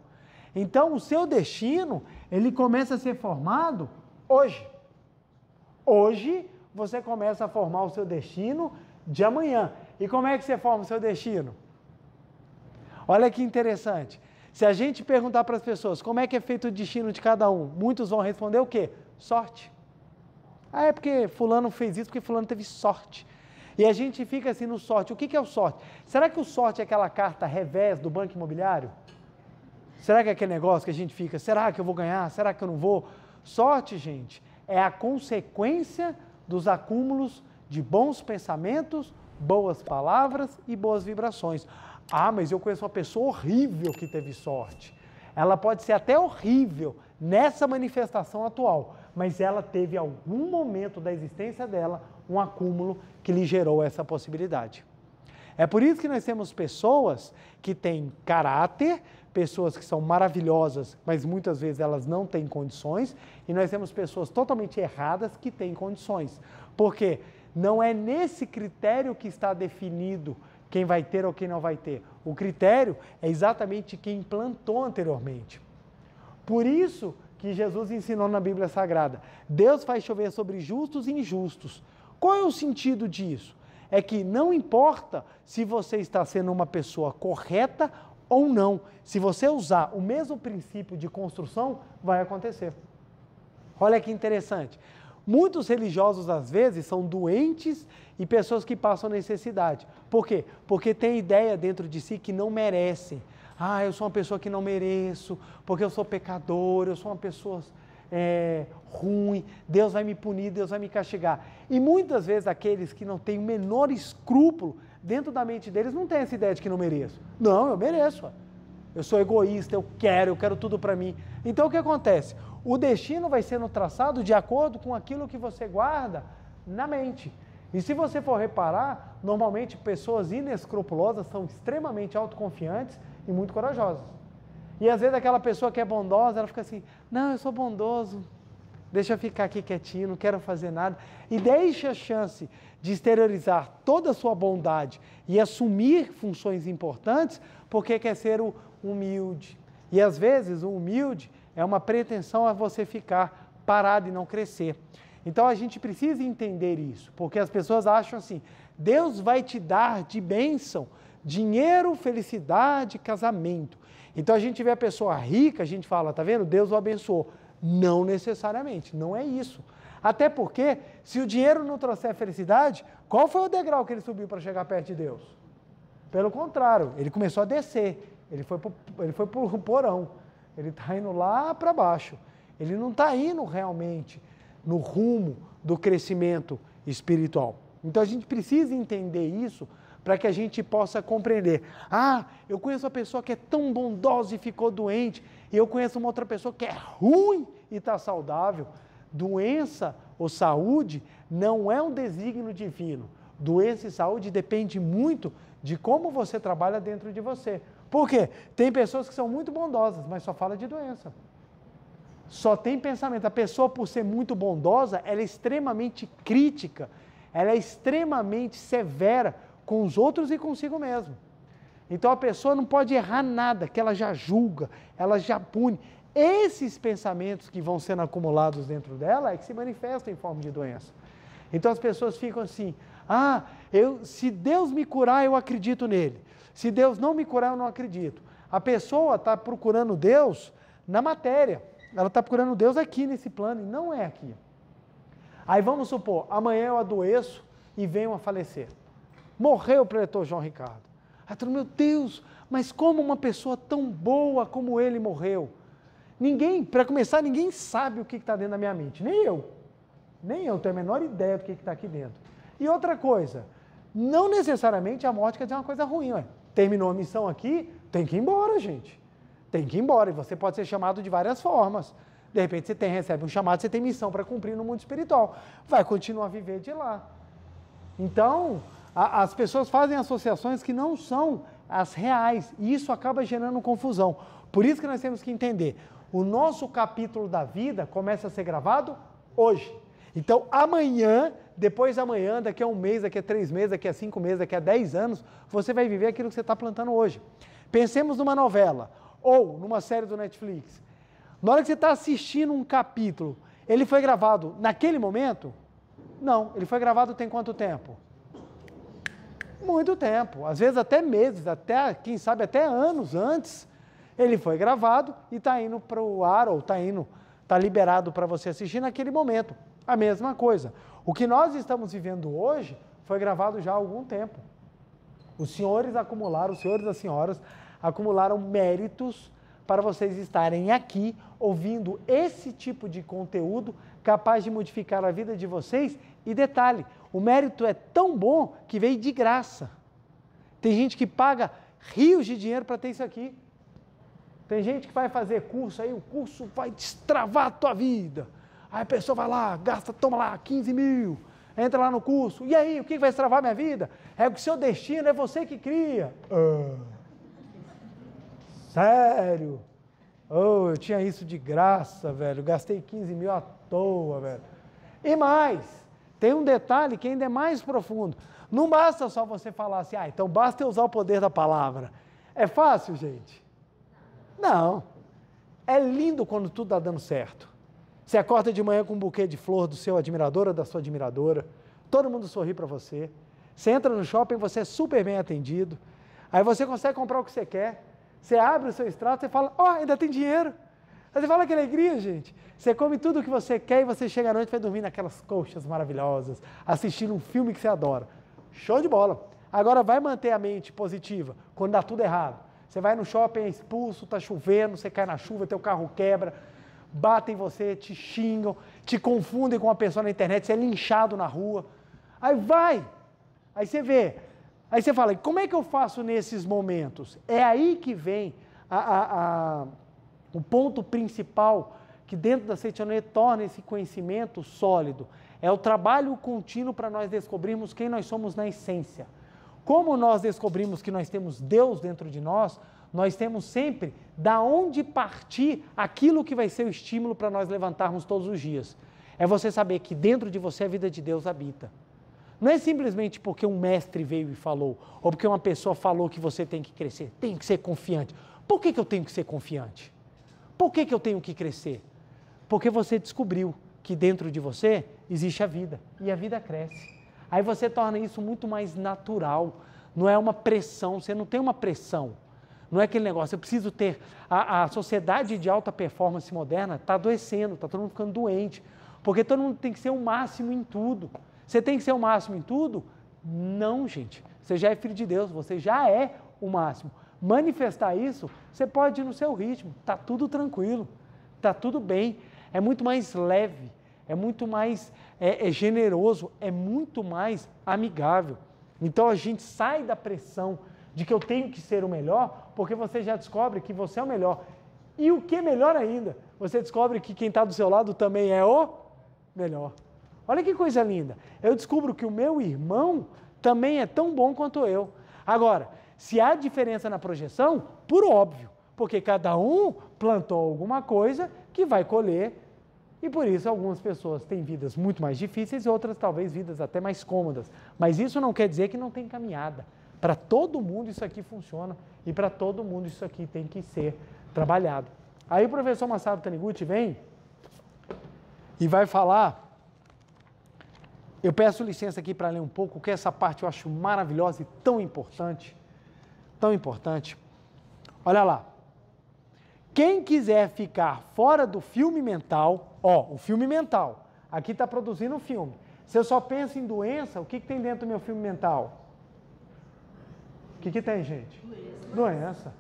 Então, o seu destino, ele começa a ser formado hoje. Hoje, você começa a formar o seu destino de amanhã. E como é que você forma o seu destino? Olha que interessante. Se a gente perguntar para as pessoas como é que é feito o destino de cada um, muitos vão responder o quê? Sorte. Ah, é porque fulano fez isso porque fulano teve sorte. E a gente fica assim no sorte. O que, que é o sorte? Será que o sorte é aquela carta revés do banco imobiliário? Será que é aquele negócio que a gente fica, será que eu vou ganhar? Será que eu não vou? Sorte, gente, é a consequência dos acúmulos de bons pensamentos, boas palavras e boas vibrações. Ah, mas eu conheço uma pessoa horrível que teve sorte. Ela pode ser até horrível nessa manifestação atual, mas ela teve algum momento da existência dela um acúmulo que lhe gerou essa possibilidade. É por isso que nós temos pessoas que têm caráter, pessoas que são maravilhosas, mas muitas vezes elas não têm condições, e nós temos pessoas totalmente erradas que têm condições. Porque não é nesse critério que está definido quem vai ter ou quem não vai ter. O critério é exatamente quem plantou anteriormente. Por isso que Jesus ensinou na Bíblia Sagrada: Deus faz chover sobre justos e injustos. Qual é o sentido disso? É que não importa se você está sendo uma pessoa correta ou não, se você usar o mesmo princípio de construção, vai acontecer. Olha que interessante. Muitos religiosos, às vezes, são doentes e pessoas que passam necessidade. Por quê? Porque tem ideia dentro de si que não merecem. Ah, eu sou uma pessoa que não mereço, porque eu sou pecador, eu sou uma pessoa é, ruim, Deus vai me punir, Deus vai me castigar. E muitas vezes aqueles que não têm o menor escrúpulo dentro da mente deles não tem essa ideia de que não mereço. Não, eu mereço. Eu sou egoísta, eu quero, eu quero tudo para mim. Então o que acontece? O destino vai sendo traçado de acordo com aquilo que você guarda na mente. E se você for reparar, normalmente pessoas inescrupulosas são extremamente autoconfiantes e muito corajosas. E às vezes aquela pessoa que é bondosa, ela fica assim: não, eu sou bondoso, deixa eu ficar aqui quietinho, não quero fazer nada, e deixe a chance de exteriorizar toda a sua bondade e assumir funções importantes, porque quer ser o humilde. E às vezes o humilde é uma pretensão a você ficar parado e não crescer. Então a gente precisa entender isso, porque as pessoas acham assim: Deus vai te dar de bênção dinheiro, felicidade, casamento. Então a gente vê a pessoa rica, a gente fala, tá vendo? Deus o abençoou. Não necessariamente, não é isso. Até porque, se o dinheiro não trouxer felicidade, qual foi o degrau que ele subiu para chegar perto de Deus? Pelo contrário, ele começou a descer, ele foi ele foi para o porão, ele está indo lá para baixo. Ele não está indo realmente no rumo do crescimento espiritual. Então a gente precisa entender isso para que a gente possa compreender. Ah, eu conheço uma pessoa que é tão bondosa e ficou doente e eu conheço uma outra pessoa que é ruim e está saudável. Doença ou saúde não é um desígnio divino. Doença e saúde depende muito de como você trabalha dentro de você. Por quê? Tem pessoas que são muito bondosas, mas só fala de doença. Só tem pensamento. A pessoa, por ser muito bondosa, ela é extremamente crítica, ela é extremamente severa com os outros e consigo mesmo. Então a pessoa não pode errar nada, que ela já julga, ela já pune. Esses pensamentos que vão sendo acumulados dentro dela é que se manifestam em forma de doença. Então as pessoas ficam assim: ah, eu, se Deus me curar, eu acredito nele. Se Deus não me curar, eu não acredito. A pessoa está procurando Deus na matéria. Ela está procurando Deus aqui nesse plano e não é aqui. Aí vamos supor, amanhã eu adoeço e venho a falecer. Morreu o pretor João Ricardo. Ela falou, meu Deus, mas como uma pessoa tão boa como ele morreu? Ninguém, para começar, ninguém sabe o que está dentro da minha mente, nem eu. Nem eu tenho a menor ideia do que está aqui dentro. E outra coisa, não necessariamente a morte quer dizer uma coisa ruim. Ué. Terminou a missão aqui, tem que ir embora, gente. Tem que ir embora. E você pode ser chamado de várias formas. De repente você tem, recebe um chamado, você tem missão para cumprir no mundo espiritual. Vai continuar a viver de lá. Então, a, as pessoas fazem associações que não são as reais e isso acaba gerando confusão. Por isso que nós temos que entender: o nosso capítulo da vida começa a ser gravado hoje. Então, amanhã, depois de amanhã, daqui a um mês, daqui a três meses, daqui a cinco meses, daqui a dez anos, você vai viver aquilo que você está plantando hoje. Pensemos numa novela ou numa série do Netflix. Na hora que você está assistindo um capítulo, ele foi gravado naquele momento? Não, ele foi gravado tem quanto tempo? Muito tempo, às vezes até meses, até quem sabe até anos antes, ele foi gravado e está indo para o ar ou está indo, está liberado para você assistir naquele momento. A mesma coisa. O que nós estamos vivendo hoje foi gravado já há algum tempo. Os senhores acumularam, os senhores e as senhoras acumularam méritos para vocês estarem aqui ouvindo esse tipo de conteúdo capaz de modificar a vida de vocês. E detalhe, o mérito é tão bom que veio de graça. Tem gente que paga rios de dinheiro para ter isso aqui. Tem gente que vai fazer curso aí, o curso vai destravar a tua vida. Aí a pessoa vai lá, gasta, toma lá, 15 mil, entra lá no curso. E aí, o que vai destravar minha vida? É o seu destino é você que cria. Ah. sério? Oh, eu tinha isso de graça, velho. Gastei 15 mil à toa, velho. E mais, tem um detalhe que ainda é mais profundo. Não basta só você falar assim, ah, então basta usar o poder da palavra. É fácil, gente? Não. É lindo quando tudo está dando certo. Você acorda de manhã com um buquê de flor do seu admirador ou da sua admiradora. Todo mundo sorri para você. Você entra no shopping, você é super bem atendido. Aí você consegue comprar o que você quer. Você abre o seu extrato e fala: Ó, oh, ainda tem dinheiro. Aí você fala que é alegria, gente. Você come tudo o que você quer e você chega à noite e vai dormir naquelas coxas maravilhosas, assistindo um filme que você adora. Show de bola. Agora vai manter a mente positiva quando dá tudo errado. Você vai no shopping, é expulso, tá chovendo, você cai na chuva, teu carro quebra, batem você, te xingam, te confundem com uma pessoa na internet, você é linchado na rua. Aí vai, aí você vê, aí você fala, como é que eu faço nesses momentos? É aí que vem a, a, a o ponto principal que dentro da Seitonê torna esse conhecimento sólido é o trabalho contínuo para nós descobrirmos quem nós somos na essência. Como nós descobrimos que nós temos Deus dentro de nós, nós temos sempre da onde partir aquilo que vai ser o estímulo para nós levantarmos todos os dias. É você saber que dentro de você a vida de Deus habita. Não é simplesmente porque um mestre veio e falou, ou porque uma pessoa falou que você tem que crescer, tem que ser confiante. Por que, que eu tenho que ser confiante? Por que, que eu tenho que crescer? Porque você descobriu que dentro de você existe a vida e a vida cresce. Aí você torna isso muito mais natural, não é uma pressão, você não tem uma pressão. Não é aquele negócio, eu preciso ter. A, a sociedade de alta performance moderna está adoecendo, está todo mundo ficando doente, porque todo mundo tem que ser o máximo em tudo. Você tem que ser o máximo em tudo? Não, gente. Você já é filho de Deus, você já é o máximo manifestar isso, você pode ir no seu ritmo, tá tudo tranquilo, tá tudo bem, é muito mais leve, é muito mais é, é generoso, é muito mais amigável. Então a gente sai da pressão de que eu tenho que ser o melhor, porque você já descobre que você é o melhor. E o que é melhor ainda, você descobre que quem está do seu lado também é o melhor. Olha que coisa linda. Eu descubro que o meu irmão também é tão bom quanto eu. Agora, se há diferença na projeção, por óbvio, porque cada um plantou alguma coisa que vai colher, e por isso algumas pessoas têm vidas muito mais difíceis e outras talvez vidas até mais cômodas. Mas isso não quer dizer que não tem caminhada. Para todo mundo isso aqui funciona e para todo mundo isso aqui tem que ser trabalhado. Aí o professor Massado Taniguchi vem e vai falar. Eu peço licença aqui para ler um pouco, porque essa parte eu acho maravilhosa e tão importante tão importante. Olha lá. Quem quiser ficar fora do filme mental, ó, o filme mental, aqui está produzindo um filme. Se eu só penso em doença, o que, que tem dentro do meu filme mental? O que, que tem, gente? Doença. doença.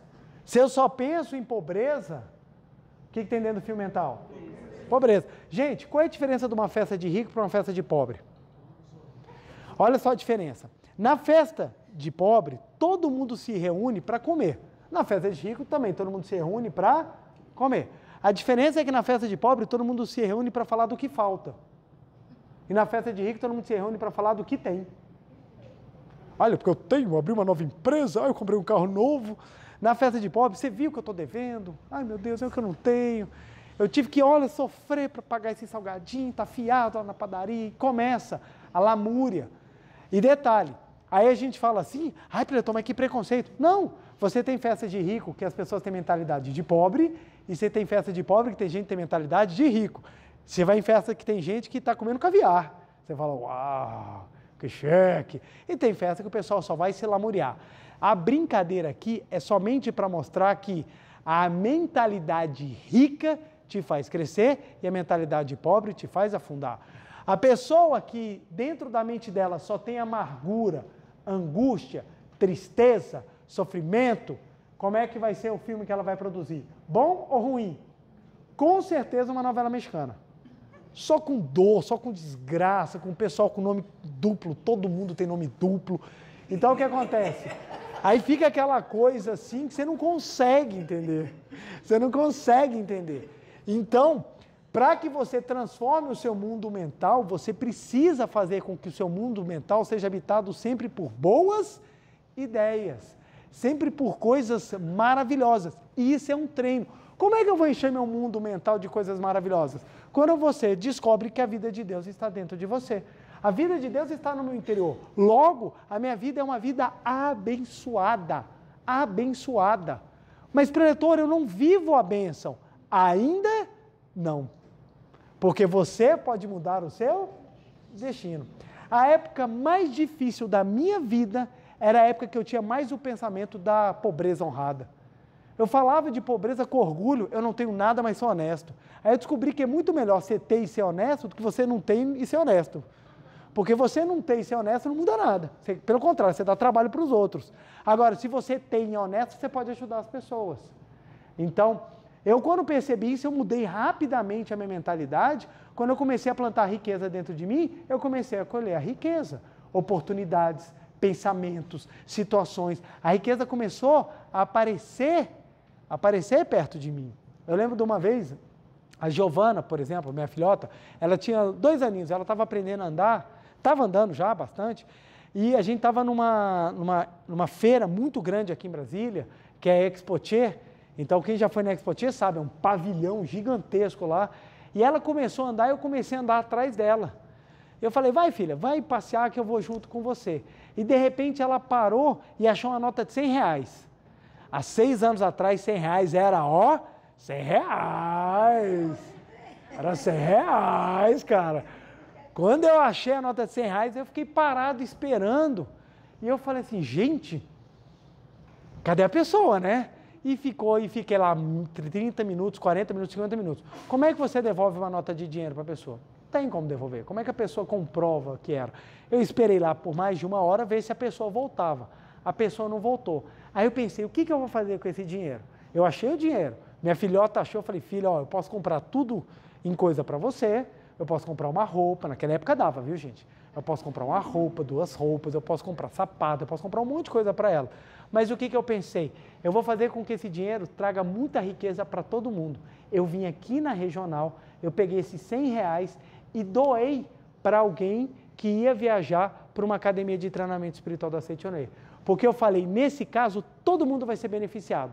Se eu só penso em pobreza, o que, que tem dentro do filme mental? pobreza. Gente, qual é a diferença de uma festa de rico para uma festa de pobre? Olha só a diferença. Na festa de pobre, todo mundo se reúne para comer. Na festa de rico também, todo mundo se reúne para comer. A diferença é que na festa de pobre, todo mundo se reúne para falar do que falta. E na festa de rico, todo mundo se reúne para falar do que tem. Olha, porque eu tenho, eu abri uma nova empresa, eu comprei um carro novo. Na festa de pobre, você viu que eu estou devendo? Ai, meu Deus, é o que eu não tenho. Eu tive que, olha, sofrer para pagar esse salgadinho, tá fiado lá na padaria. E começa a lamúria. E detalhe, Aí a gente fala assim, ai, Platão, mas que preconceito. Não, você tem festa de rico, que as pessoas têm mentalidade de pobre, e você tem festa de pobre, que tem gente que tem mentalidade de rico. Você vai em festa que tem gente que está comendo caviar. Você fala, uau, que cheque. E tem festa que o pessoal só vai se lamuriar. A brincadeira aqui é somente para mostrar que a mentalidade rica te faz crescer e a mentalidade pobre te faz afundar. A pessoa que dentro da mente dela só tem amargura, angústia, tristeza, sofrimento, como é que vai ser o filme que ela vai produzir? Bom ou ruim? Com certeza uma novela mexicana. Só com dor, só com desgraça, com o pessoal com nome duplo, todo mundo tem nome duplo. Então o que acontece? Aí fica aquela coisa assim que você não consegue entender. Você não consegue entender. Então, para que você transforme o seu mundo mental, você precisa fazer com que o seu mundo mental seja habitado sempre por boas ideias, sempre por coisas maravilhosas. E isso é um treino. Como é que eu vou encher meu mundo mental de coisas maravilhosas? Quando você descobre que a vida de Deus está dentro de você. A vida de Deus está no meu interior. Logo, a minha vida é uma vida abençoada. Abençoada. Mas, preletor, eu não vivo a bênção. Ainda não porque você pode mudar o seu destino. A época mais difícil da minha vida era a época que eu tinha mais o pensamento da pobreza honrada. Eu falava de pobreza com orgulho, eu não tenho nada, mas sou honesto. Aí eu descobri que é muito melhor você ter e ser honesto do que você não ter e ser honesto. Porque você não tem e ser honesto não muda nada. Você, pelo contrário, você dá trabalho para os outros. Agora, se você tem e é honesto, você pode ajudar as pessoas. Então, eu, quando percebi isso, eu mudei rapidamente a minha mentalidade. Quando eu comecei a plantar riqueza dentro de mim, eu comecei a colher a riqueza, oportunidades, pensamentos, situações. A riqueza começou a aparecer, a aparecer perto de mim. Eu lembro de uma vez, a Giovana, por exemplo, minha filhota, ela tinha dois aninhos, ela estava aprendendo a andar, estava andando já bastante, e a gente estava numa, numa, numa feira muito grande aqui em Brasília, que é a Expotier, então, quem já foi na Expo Expotia sabe, é um pavilhão gigantesco lá. E ela começou a andar e eu comecei a andar atrás dela. Eu falei, vai filha, vai passear que eu vou junto com você. E de repente ela parou e achou uma nota de 100 reais. Há seis anos atrás, 100 reais era, ó, 100 reais. Era 100 reais, cara. Quando eu achei a nota de 100 reais, eu fiquei parado esperando. E eu falei assim, gente, cadê a pessoa, né? e ficou e fiquei lá 30 minutos, 40 minutos, 50 minutos. Como é que você devolve uma nota de dinheiro para a pessoa? Tem como devolver. Como é que a pessoa comprova que era? Eu esperei lá por mais de uma hora ver se a pessoa voltava. A pessoa não voltou. Aí eu pensei, o que, que eu vou fazer com esse dinheiro? Eu achei o dinheiro. Minha filhota achou, eu falei, filha, ó, eu posso comprar tudo em coisa para você, eu posso comprar uma roupa, naquela época dava, viu gente? Eu posso comprar uma roupa, duas roupas, eu posso comprar sapato, eu posso comprar um monte de coisa para ela. Mas o que, que eu pensei? Eu vou fazer com que esse dinheiro traga muita riqueza para todo mundo. Eu vim aqui na regional, eu peguei esses 100 reais e doei para alguém que ia viajar para uma academia de treinamento espiritual da Seitonei. Porque eu falei, nesse caso, todo mundo vai ser beneficiado.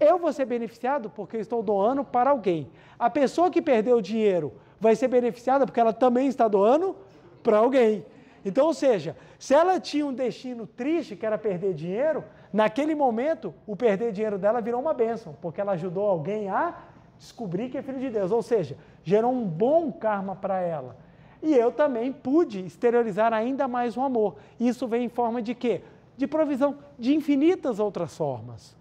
Eu vou ser beneficiado porque eu estou doando para alguém. A pessoa que perdeu o dinheiro vai ser beneficiada porque ela também está doando para alguém. Então, ou seja, se ela tinha um destino triste, que era perder dinheiro, naquele momento o perder dinheiro dela virou uma bênção, porque ela ajudou alguém a descobrir que é filho de Deus. Ou seja, gerou um bom karma para ela. E eu também pude exteriorizar ainda mais o amor. Isso vem em forma de quê? De provisão, de infinitas outras formas.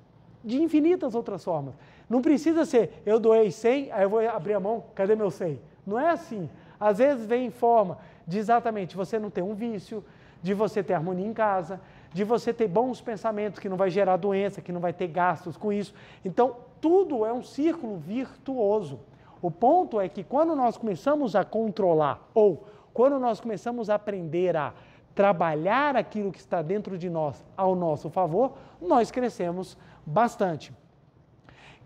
De infinitas outras formas. Não precisa ser, eu doei 100, aí eu vou abrir a mão, cadê meu 100? Não é assim. Às vezes vem em forma de exatamente você não ter um vício, de você ter harmonia em casa, de você ter bons pensamentos, que não vai gerar doença, que não vai ter gastos com isso. Então, tudo é um círculo virtuoso. O ponto é que quando nós começamos a controlar ou quando nós começamos a aprender a trabalhar aquilo que está dentro de nós ao nosso favor, nós crescemos bastante.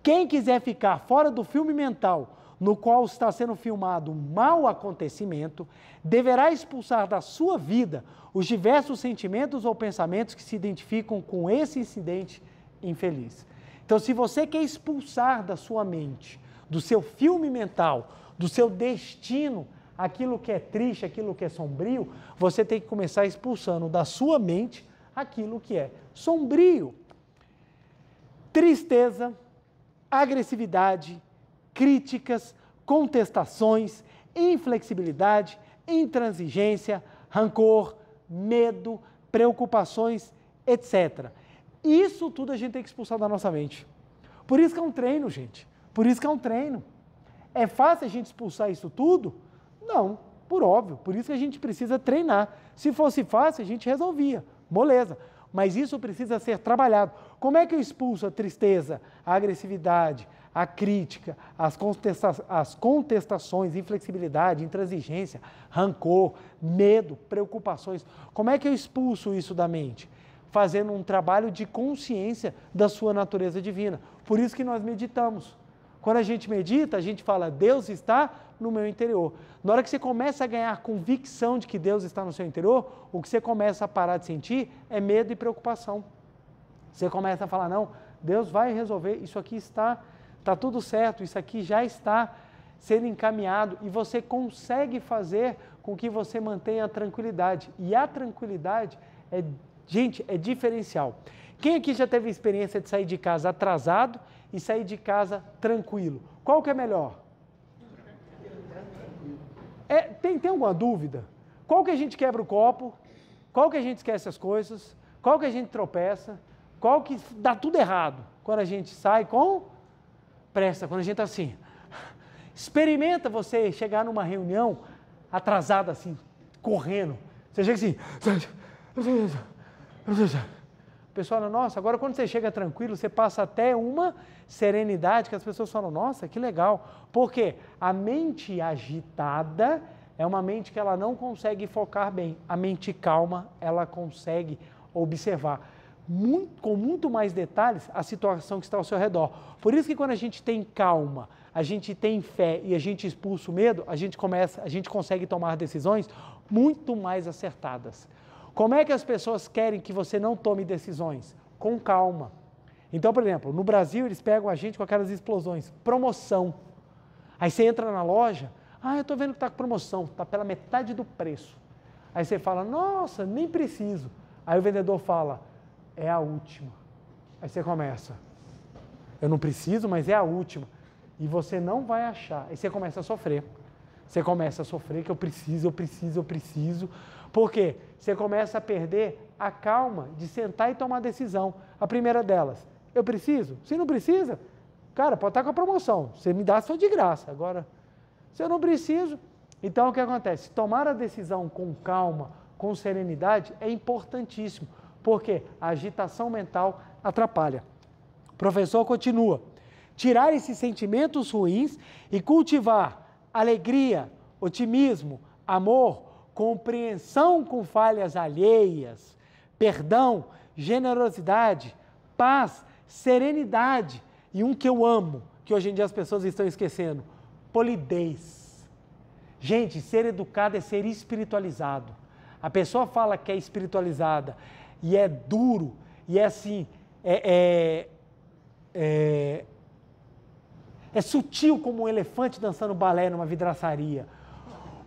Quem quiser ficar fora do filme mental no qual está sendo filmado um mau acontecimento, deverá expulsar da sua vida os diversos sentimentos ou pensamentos que se identificam com esse incidente infeliz. Então, se você quer expulsar da sua mente, do seu filme mental, do seu destino, aquilo que é triste, aquilo que é sombrio, você tem que começar expulsando da sua mente aquilo que é sombrio. Tristeza, agressividade, críticas, contestações, inflexibilidade, intransigência, rancor, medo, preocupações, etc. Isso tudo a gente tem que expulsar da nossa mente. Por isso que é um treino, gente. Por isso que é um treino. É fácil a gente expulsar isso tudo? Não, por óbvio. Por isso que a gente precisa treinar. Se fosse fácil, a gente resolvia. Moleza. Mas isso precisa ser trabalhado. Como é que eu expulso a tristeza, a agressividade, a crítica, as, contesta as contestações, inflexibilidade, intransigência, rancor, medo, preocupações. Como é que eu expulso isso da mente? Fazendo um trabalho de consciência da sua natureza divina. Por isso que nós meditamos. Quando a gente medita, a gente fala, Deus está no meu interior. Na hora que você começa a ganhar convicção de que Deus está no seu interior, o que você começa a parar de sentir é medo e preocupação. Você começa a falar, não, Deus vai resolver, isso aqui está Está tudo certo, isso aqui já está sendo encaminhado e você consegue fazer com que você mantenha a tranquilidade. E a tranquilidade é, gente, é diferencial. Quem aqui já teve a experiência de sair de casa atrasado e sair de casa tranquilo? Qual que é melhor? É, tem, tem alguma dúvida? Qual que a gente quebra o copo? Qual que a gente esquece as coisas? Qual que a gente tropeça? Qual que dá tudo errado quando a gente sai com presta, quando a gente está assim. Experimenta você chegar numa reunião atrasada assim, correndo. Você chega assim. pessoal fala, nossa, agora quando você chega tranquilo, você passa até uma serenidade que as pessoas falam, nossa, que legal. Porque a mente agitada é uma mente que ela não consegue focar bem. A mente calma, ela consegue observar muito, com muito mais detalhes a situação que está ao seu redor. Por isso que quando a gente tem calma, a gente tem fé e a gente expulsa o medo, a gente começa, a gente consegue tomar decisões muito mais acertadas. Como é que as pessoas querem que você não tome decisões? Com calma. Então, por exemplo, no Brasil eles pegam a gente com aquelas explosões, promoção. Aí você entra na loja, ah, eu estou vendo que está com promoção, está pela metade do preço. Aí você fala, nossa, nem preciso. Aí o vendedor fala, é a última. Aí você começa. Eu não preciso, mas é a última. E você não vai achar. Aí você começa a sofrer. Você começa a sofrer que eu preciso, eu preciso, eu preciso. Por quê? Você começa a perder a calma de sentar e tomar decisão. A primeira delas, eu preciso? Se não precisa, cara, pode estar com a promoção. Você me dá só de graça. Agora, se eu não preciso, então o que acontece? Tomar a decisão com calma, com serenidade, é importantíssimo porque a agitação mental atrapalha. O professor continua: tirar esses sentimentos ruins e cultivar alegria, otimismo, amor, compreensão com falhas alheias, perdão, generosidade, paz, serenidade e um que eu amo, que hoje em dia as pessoas estão esquecendo: polidez. Gente, ser educado é ser espiritualizado. A pessoa fala que é espiritualizada, e é duro, e é assim, é, é, é, é sutil como um elefante dançando balé numa vidraçaria.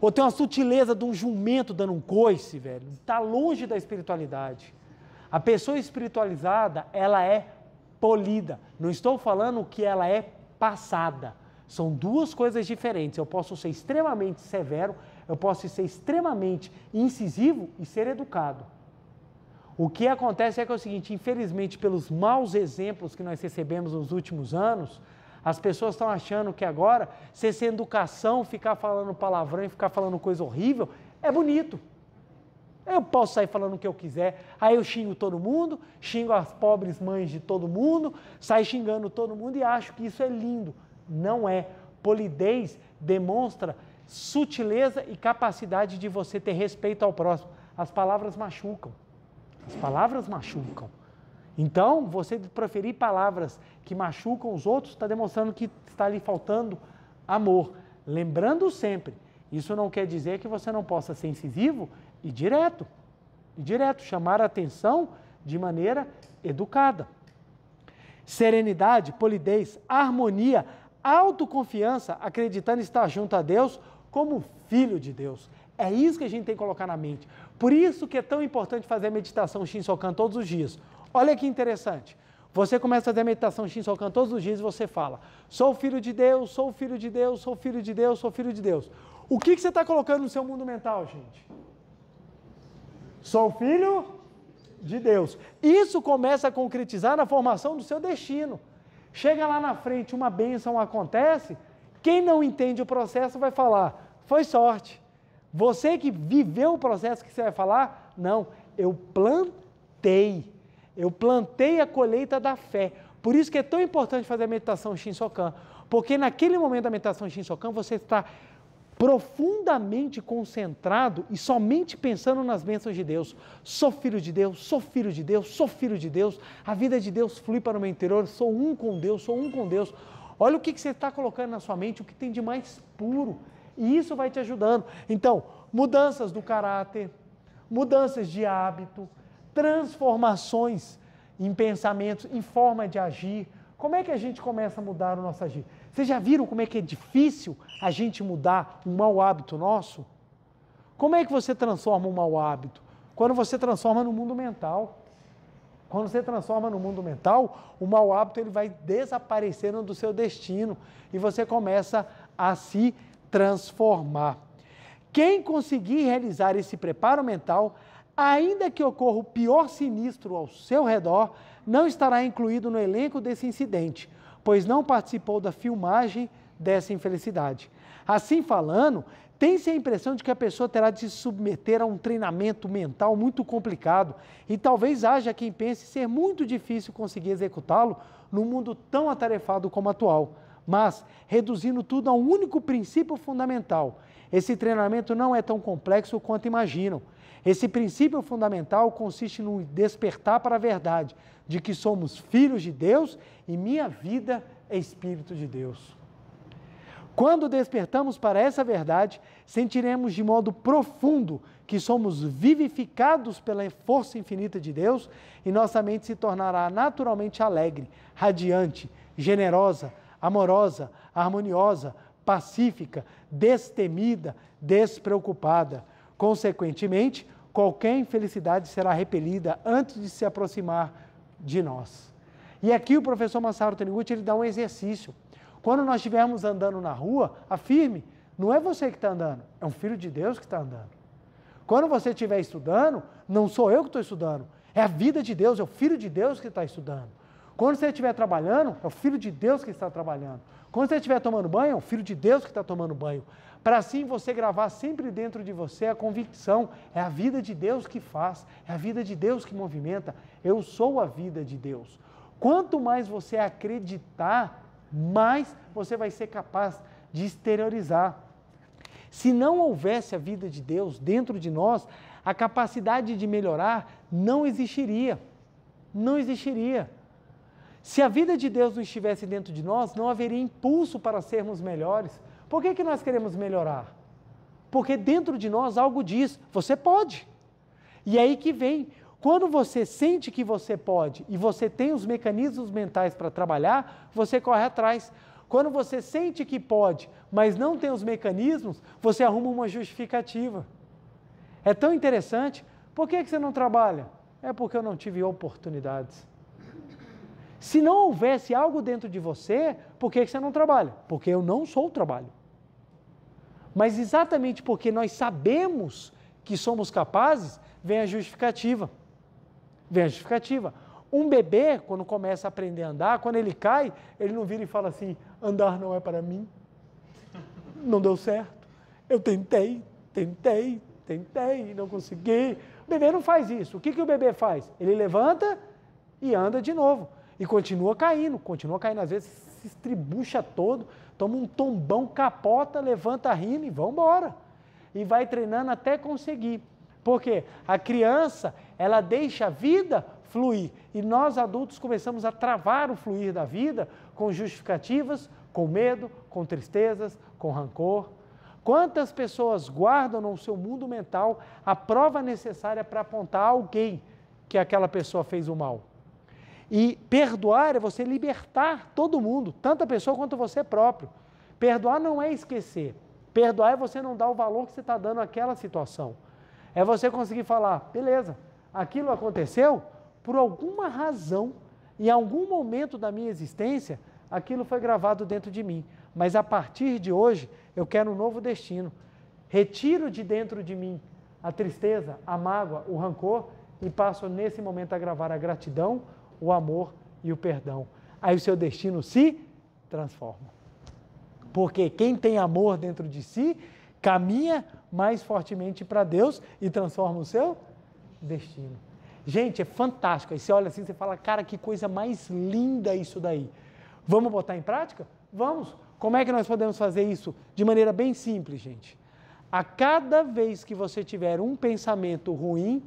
Ou tem uma sutileza de um jumento dando um coice, velho. Está longe da espiritualidade. A pessoa espiritualizada, ela é polida. Não estou falando que ela é passada. São duas coisas diferentes. Eu posso ser extremamente severo, eu posso ser extremamente incisivo e ser educado. O que acontece é que é o seguinte, infelizmente, pelos maus exemplos que nós recebemos nos últimos anos, as pessoas estão achando que agora, ser sem educação, ficar falando palavrão e ficar falando coisa horrível, é bonito. Eu posso sair falando o que eu quiser. Aí eu xingo todo mundo, xingo as pobres mães de todo mundo, saio xingando todo mundo e acho que isso é lindo. Não é. Polidez demonstra sutileza e capacidade de você ter respeito ao próximo. As palavras machucam. As palavras machucam. Então, você proferir palavras que machucam os outros está demonstrando que está lhe faltando amor. Lembrando sempre, isso não quer dizer que você não possa ser incisivo e direto. E direto, chamar a atenção de maneira educada. Serenidade, polidez, harmonia, autoconfiança, acreditando estar junto a Deus como filho de Deus. É isso que a gente tem que colocar na mente. Por isso que é tão importante fazer a meditação Shinsokan todos os dias. Olha que interessante. Você começa a fazer a meditação Shinsokan todos os dias e você fala: sou filho de Deus, sou filho de Deus, sou filho de Deus, sou filho de Deus. O que, que você está colocando no seu mundo mental, gente? Sou filho de Deus. Isso começa a concretizar na formação do seu destino. Chega lá na frente, uma bênção acontece, quem não entende o processo vai falar: foi sorte. Você que viveu o processo que você vai falar, não, eu plantei. Eu plantei a colheita da fé. Por isso que é tão importante fazer a meditação Shinsokan, porque naquele momento da meditação Shinsokan você está profundamente concentrado e somente pensando nas bênçãos de Deus. Sou filho de Deus, sou filho de Deus, sou filho de Deus. A vida de Deus flui para o meu interior, sou um com Deus, sou um com Deus. Olha o que, que você está colocando na sua mente, o que tem de mais puro. E isso vai te ajudando. Então, mudanças do caráter, mudanças de hábito, transformações em pensamentos, em forma de agir. Como é que a gente começa a mudar o nosso agir? Vocês já viram como é que é difícil a gente mudar um mau hábito nosso? Como é que você transforma um mau hábito? Quando você transforma no mundo mental. Quando você transforma no mundo mental, o mau hábito ele vai desaparecendo do seu destino e você começa a se transformar. Quem conseguir realizar esse preparo mental, ainda que ocorra o pior sinistro ao seu redor, não estará incluído no elenco desse incidente, pois não participou da filmagem dessa infelicidade. Assim falando, tem-se a impressão de que a pessoa terá de se submeter a um treinamento mental muito complicado e talvez haja quem pense ser muito difícil conseguir executá-lo num mundo tão atarefado como o atual mas reduzindo tudo a um único princípio fundamental. Esse treinamento não é tão complexo quanto imaginam. Esse princípio fundamental consiste no despertar para a verdade de que somos filhos de Deus e minha vida é espírito de Deus. Quando despertamos para essa verdade, sentiremos de modo profundo que somos vivificados pela força infinita de Deus e nossa mente se tornará naturalmente alegre, radiante, generosa, amorosa, harmoniosa, pacífica, destemida, despreocupada. Consequentemente, qualquer infelicidade será repelida antes de se aproximar de nós. E aqui o professor Massaro Taniguchi ele dá um exercício. Quando nós estivermos andando na rua, afirme, não é você que está andando, é um filho de Deus que está andando. Quando você estiver estudando, não sou eu que estou estudando, é a vida de Deus, é o filho de Deus que está estudando. Quando você estiver trabalhando, é o Filho de Deus que está trabalhando. Quando você estiver tomando banho, é o Filho de Deus que está tomando banho. Para assim você gravar sempre dentro de você a convicção: é a vida de Deus que faz, é a vida de Deus que movimenta. Eu sou a vida de Deus. Quanto mais você acreditar, mais você vai ser capaz de exteriorizar. Se não houvesse a vida de Deus dentro de nós, a capacidade de melhorar não existiria. Não existiria. Se a vida de Deus não estivesse dentro de nós, não haveria impulso para sermos melhores. Por que, que nós queremos melhorar? Porque dentro de nós algo diz: você pode. E é aí que vem. Quando você sente que você pode e você tem os mecanismos mentais para trabalhar, você corre atrás. Quando você sente que pode, mas não tem os mecanismos, você arruma uma justificativa. É tão interessante. Por que, que você não trabalha? É porque eu não tive oportunidades. Se não houvesse algo dentro de você, por que você não trabalha? Porque eu não sou o trabalho. Mas exatamente porque nós sabemos que somos capazes, vem a justificativa. Vem a justificativa. Um bebê, quando começa a aprender a andar, quando ele cai, ele não vira e fala assim: andar não é para mim, não deu certo, eu tentei, tentei, tentei, não consegui. O bebê não faz isso. O que, que o bebê faz? Ele levanta e anda de novo. E continua caindo, continua caindo. Às vezes se estribucha todo, toma um tombão, capota, levanta a rima e vambora. E vai treinando até conseguir. Porque a criança, ela deixa a vida fluir. E nós adultos começamos a travar o fluir da vida com justificativas, com medo, com tristezas, com rancor. Quantas pessoas guardam no seu mundo mental a prova necessária para apontar a alguém que aquela pessoa fez o mal? E perdoar é você libertar todo mundo, tanto a pessoa quanto você próprio. Perdoar não é esquecer. Perdoar é você não dar o valor que você está dando àquela situação. É você conseguir falar, beleza, aquilo aconteceu por alguma razão, em algum momento da minha existência, aquilo foi gravado dentro de mim. Mas a partir de hoje, eu quero um novo destino. Retiro de dentro de mim a tristeza, a mágoa, o rancor e passo nesse momento a gravar a gratidão, o amor e o perdão. Aí o seu destino se transforma. Porque quem tem amor dentro de si caminha mais fortemente para Deus e transforma o seu destino. Gente, é fantástico. Aí você olha assim e fala, cara, que coisa mais linda isso daí. Vamos botar em prática? Vamos. Como é que nós podemos fazer isso? De maneira bem simples, gente. A cada vez que você tiver um pensamento ruim,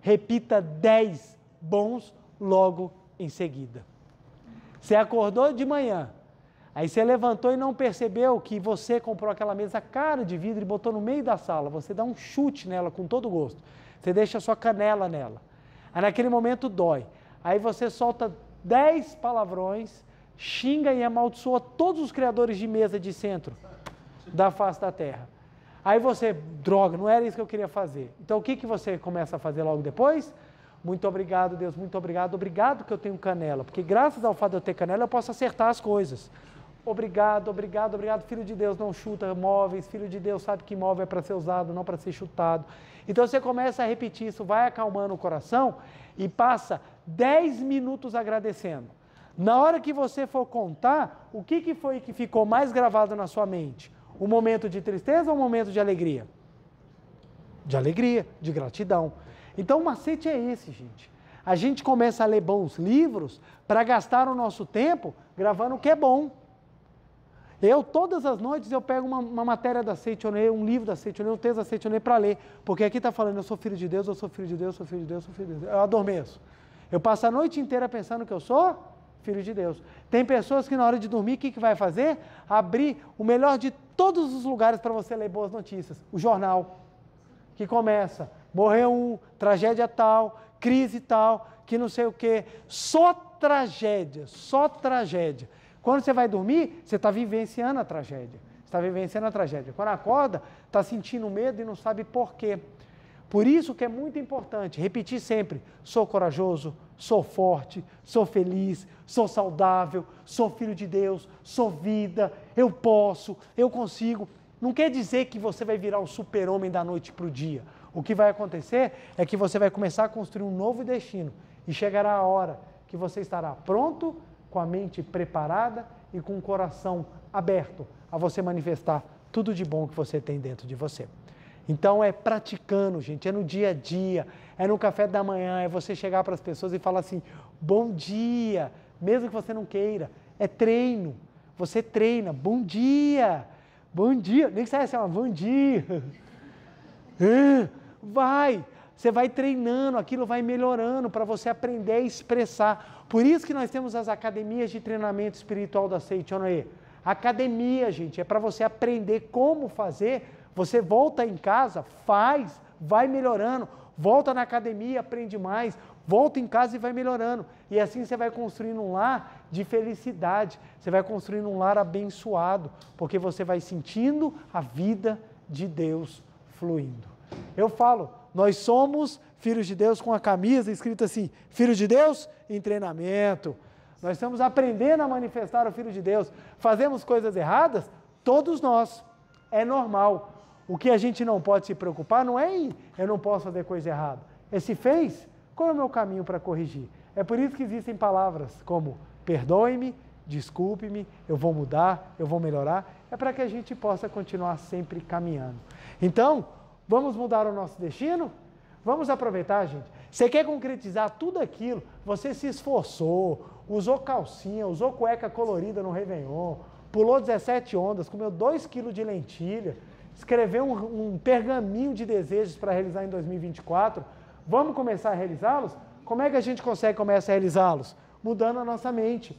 repita 10 bons logo em seguida. Você acordou de manhã, aí você levantou e não percebeu que você comprou aquela mesa cara de vidro e botou no meio da sala. Você dá um chute nela com todo gosto. Você deixa a sua canela nela. Aí naquele momento dói. Aí você solta dez palavrões, xinga e amaldiçoa todos os criadores de mesa de centro da face da terra. Aí você, droga, não era isso que eu queria fazer. Então o que, que você começa a fazer logo depois? Muito obrigado, Deus, muito obrigado. Obrigado que eu tenho canela, porque graças ao fato de eu ter canela, eu posso acertar as coisas. Obrigado, obrigado, obrigado. Filho de Deus não chuta móveis, filho de Deus sabe que móvel é para ser usado, não para ser chutado. Então você começa a repetir isso, vai acalmando o coração e passa 10 minutos agradecendo. Na hora que você for contar, o que, que foi que ficou mais gravado na sua mente? O momento de tristeza ou o momento de alegria? De alegria, de gratidão. Então o macete é esse, gente. A gente começa a ler bons livros para gastar o nosso tempo gravando o que é bom. Eu, todas as noites, eu pego uma, uma matéria da Seitonê, um livro da Seitonê, um texto da Seitonê para ler. Porque aqui está falando, eu sou filho de Deus, eu sou filho de Deus, eu sou filho de Deus, eu sou filho de Deus. Eu adormeço. Eu passo a noite inteira pensando que eu sou filho de Deus. Tem pessoas que na hora de dormir, o que, que vai fazer? Abrir o melhor de todos os lugares para você ler boas notícias. O jornal, que começa morreu um, tragédia tal, crise tal, que não sei o quê. Só tragédia, só tragédia. Quando você vai dormir, você está vivenciando a tragédia. Você está vivenciando a tragédia. Quando acorda, está sentindo medo e não sabe por quê. Por isso que é muito importante repetir sempre: sou corajoso, sou forte, sou feliz, sou saudável, sou filho de Deus, sou vida, eu posso, eu consigo. Não quer dizer que você vai virar o super-homem da noite para o dia, o que vai acontecer é que você vai começar a construir um novo destino e chegará a hora que você estará pronto, com a mente preparada e com o coração aberto a você manifestar tudo de bom que você tem dentro de você. Então é praticando, gente, é no dia a dia, é no café da manhã, é você chegar para as pessoas e falar assim: bom dia, mesmo que você não queira, é treino. Você treina, bom dia, bom dia, nem que saia assim, bom dia. Vai, você vai treinando, aquilo vai melhorando para você aprender a expressar. Por isso que nós temos as academias de treinamento espiritual da Seitonoe. Academia, gente, é para você aprender como fazer. Você volta em casa, faz, vai melhorando. Volta na academia, aprende mais. Volta em casa e vai melhorando. E assim você vai construindo um lar de felicidade. Você vai construindo um lar abençoado, porque você vai sentindo a vida de Deus fluindo. Eu falo, nós somos filhos de Deus com a camisa escrita assim: Filhos de Deus em treinamento. Nós estamos aprendendo a manifestar o Filho de Deus. Fazemos coisas erradas? Todos nós. É normal. O que a gente não pode se preocupar não é em eu não posso fazer coisa errada. É se fez, qual é o meu caminho para corrigir? É por isso que existem palavras como perdoe-me, desculpe-me, eu vou mudar, eu vou melhorar. É para que a gente possa continuar sempre caminhando. Então, Vamos mudar o nosso destino? Vamos aproveitar, gente. Você quer concretizar tudo aquilo? Você se esforçou, usou calcinha, usou cueca colorida no Réveillon, pulou 17 ondas, comeu 2 quilos de lentilha, escreveu um, um pergaminho de desejos para realizar em 2024. Vamos começar a realizá-los? Como é que a gente consegue começar a realizá-los? Mudando a nossa mente.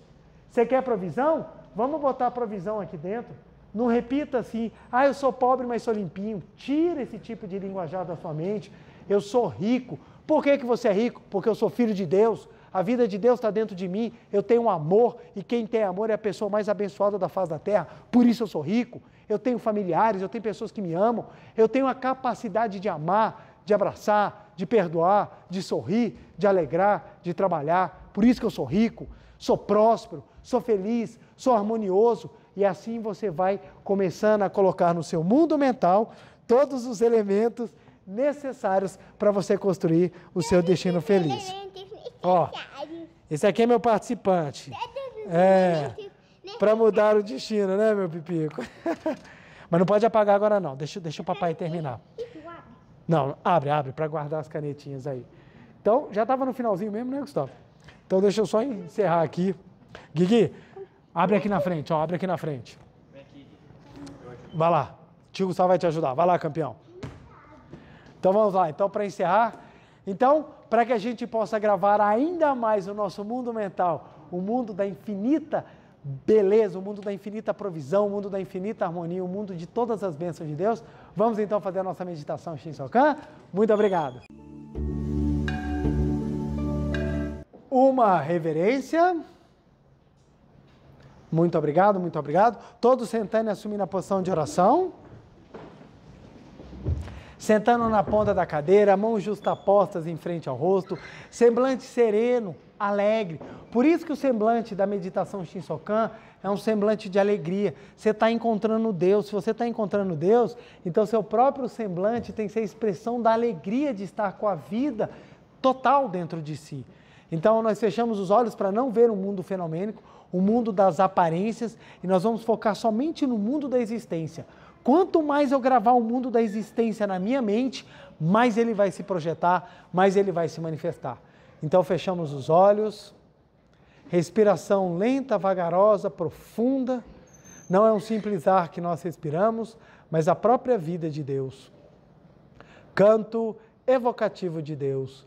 Você quer provisão? Vamos botar provisão aqui dentro. Não repita assim, ah, eu sou pobre, mas sou limpinho. Tira esse tipo de linguajar da sua mente. Eu sou rico. Por que, que você é rico? Porque eu sou filho de Deus. A vida de Deus está dentro de mim. Eu tenho amor e quem tem amor é a pessoa mais abençoada da face da terra. Por isso eu sou rico. Eu tenho familiares, eu tenho pessoas que me amam. Eu tenho a capacidade de amar, de abraçar, de perdoar, de sorrir, de alegrar, de trabalhar. Por isso que eu sou rico, sou próspero, sou feliz, sou harmonioso, e assim você vai começando a colocar no seu mundo mental todos os elementos necessários para você construir o seu destino feliz. Ó, esse aqui é meu participante. É, para mudar o destino, né, meu pipico? Mas não pode apagar agora, não. Deixa, deixa o papai terminar. Não, abre, abre, para guardar as canetinhas aí. Então, já estava no finalzinho mesmo, né, Gustavo? Então, deixa eu só encerrar aqui. Guigui, Abre aqui na frente, ó, abre aqui na frente. Vai lá. Tio Gustavo vai te ajudar. Vai lá, campeão. Então vamos lá. Então, para encerrar, então, para que a gente possa gravar ainda mais o nosso mundo mental, o mundo da infinita beleza, o mundo da infinita provisão, o mundo da infinita harmonia, o mundo de todas as bênçãos de Deus, vamos então fazer a nossa meditação Shinsokan. Muito obrigado. Uma reverência. Muito obrigado, muito obrigado. Todos sentando e assumindo a posição de oração. Sentando na ponta da cadeira, mãos justapostas em frente ao rosto, semblante sereno, alegre. Por isso que o semblante da meditação Shinsokan é um semblante de alegria. Você está encontrando Deus. Se você está encontrando Deus, então seu próprio semblante tem que ser a expressão da alegria de estar com a vida total dentro de si. Então nós fechamos os olhos para não ver o mundo fenomênico, o mundo das aparências e nós vamos focar somente no mundo da existência. Quanto mais eu gravar o mundo da existência na minha mente, mais ele vai se projetar, mais ele vai se manifestar. Então fechamos os olhos, respiração lenta, vagarosa, profunda. Não é um simples ar que nós respiramos, mas a própria vida de Deus. Canto evocativo de Deus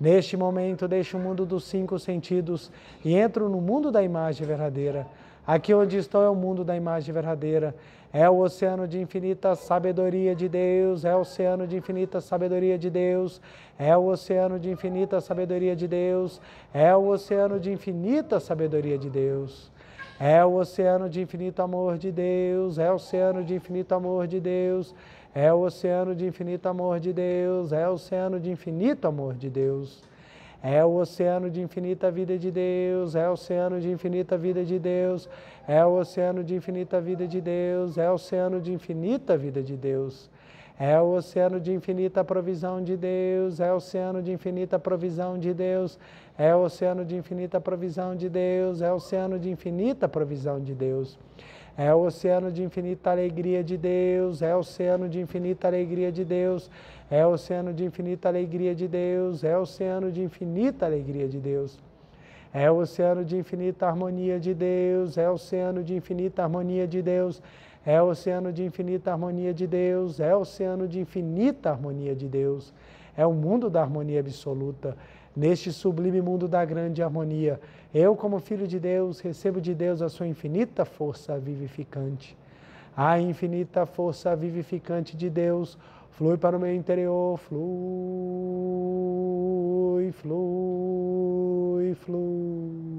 Neste momento, deixo o mundo dos cinco sentidos e entro no mundo da imagem verdadeira. Aqui onde estou é o mundo da imagem verdadeira. É o oceano de infinita sabedoria de Deus, é o oceano de infinita sabedoria de Deus, é o oceano de infinita sabedoria de Deus, é o oceano de infinita sabedoria de Deus. É o oceano de infinito amor de Deus, é o oceano de infinito amor de Deus. É é o oceano de infinito amor de Deus, é o oceano de infinito amor de Deus. É o oceano de infinita vida de Deus, é o oceano de infinita vida de Deus, é o oceano de infinita vida de Deus, é o oceano de infinita vida de Deus. É o oceano de infinita provisão de Deus, é o oceano de infinita provisão de Deus, é o oceano de infinita provisão de Deus, é o oceano de infinita provisão de Deus. É é o oceano de infinita alegria de Deus, é o oceano de infinita alegria de Deus, é o oceano de infinita alegria de Deus, é o oceano de infinita alegria de Deus. É o oceano de infinita harmonia de Deus, é o oceano de infinita harmonia de Deus, é o oceano de infinita harmonia de Deus, é o oceano de infinita harmonia de Deus. É o mundo da harmonia absoluta neste sublime mundo da grande harmonia. Eu, como filho de Deus, recebo de Deus a sua infinita força vivificante. A infinita força vivificante de Deus flui para o meu interior, flui, flui, flui.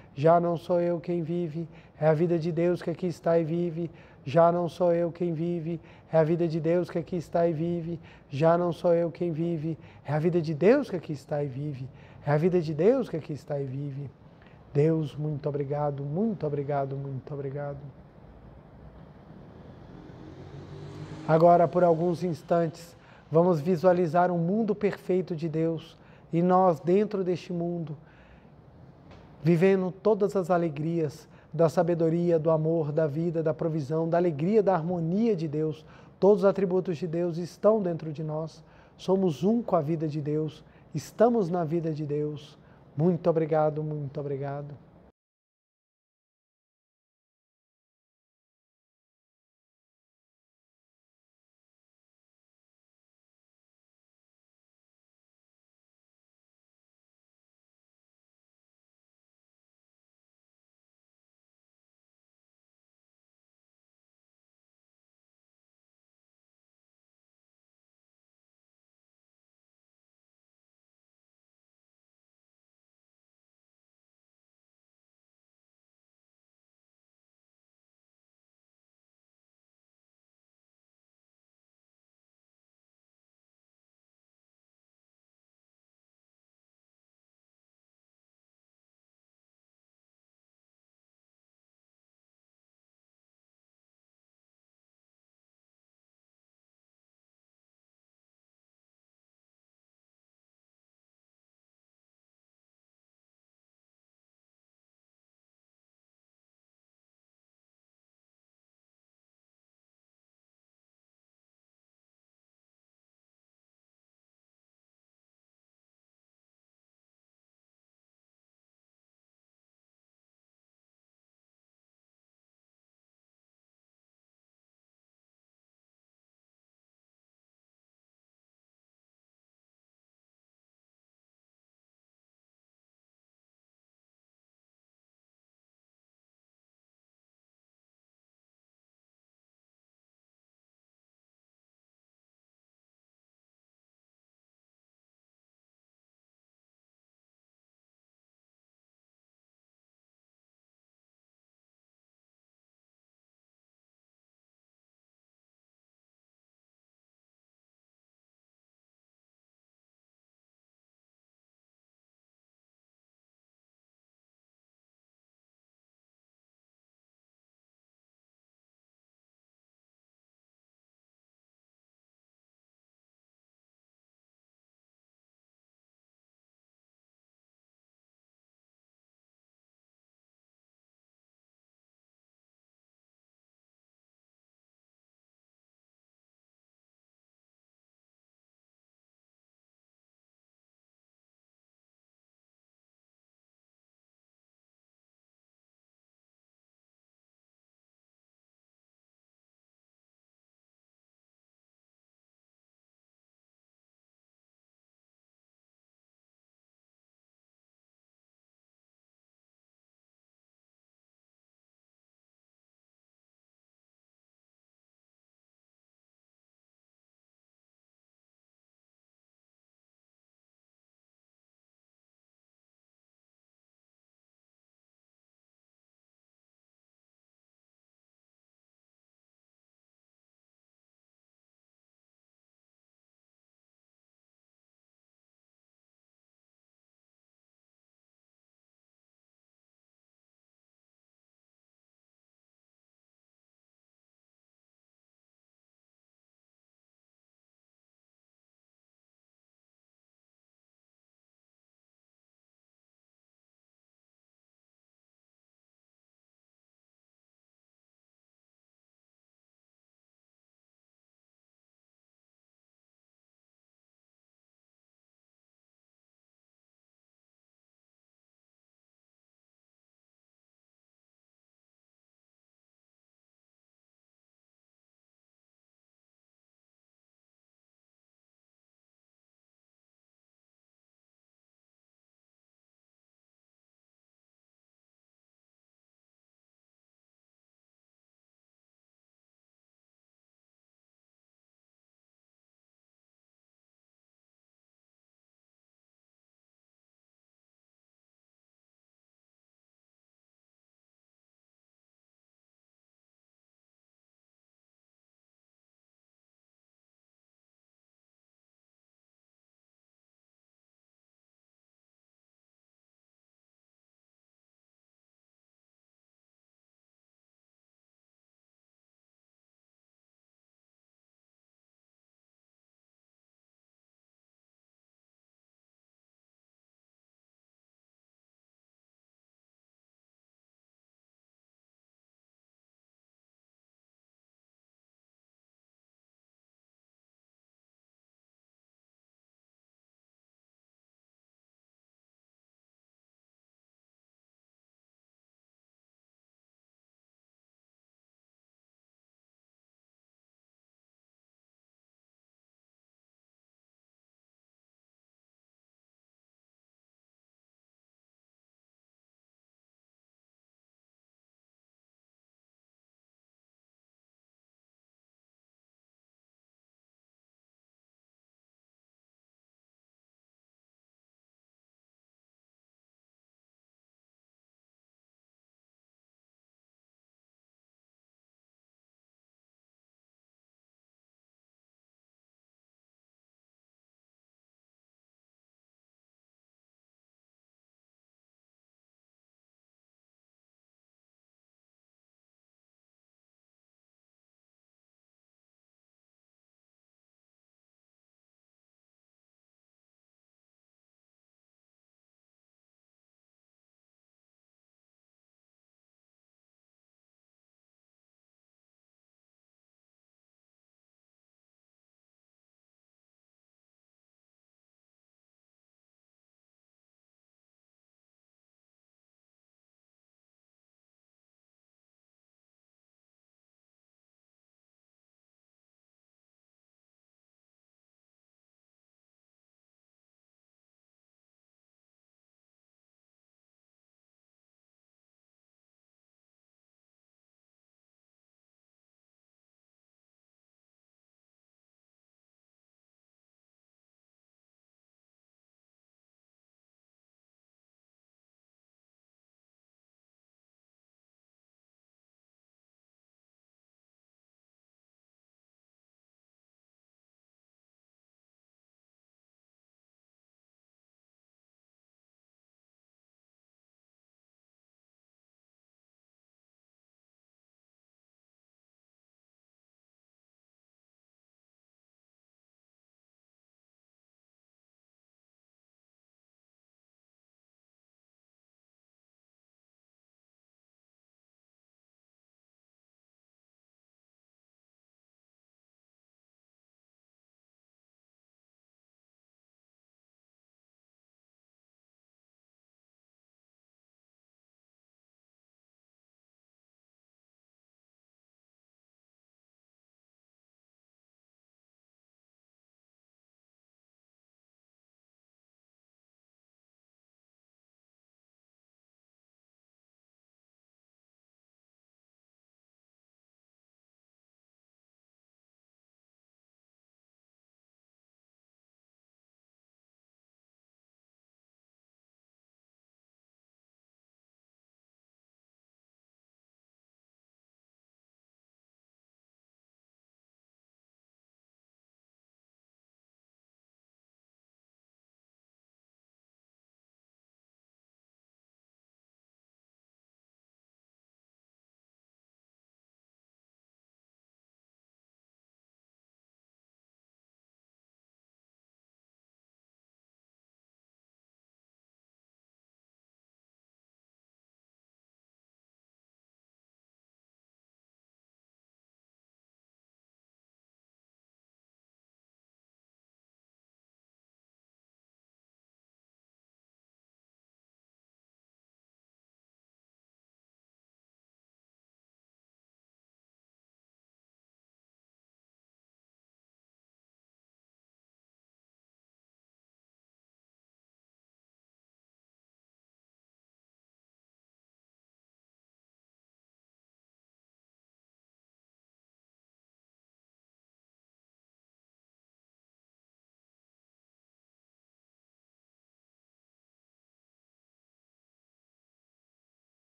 já não sou eu quem vive, é a vida de Deus que aqui está e vive. Já não sou eu quem vive, é a vida de Deus que aqui está e vive. Já não sou eu quem vive, é a vida de Deus que aqui está e vive. É a vida de Deus que aqui está e vive. Deus, muito obrigado, muito obrigado, muito obrigado. Agora, por alguns instantes, vamos visualizar um mundo perfeito de Deus e nós dentro deste mundo vivendo todas as alegrias da sabedoria, do amor, da vida, da provisão, da alegria, da harmonia de Deus. Todos os atributos de Deus estão dentro de nós. Somos um com a vida de Deus, estamos na vida de Deus. Muito obrigado, muito obrigado.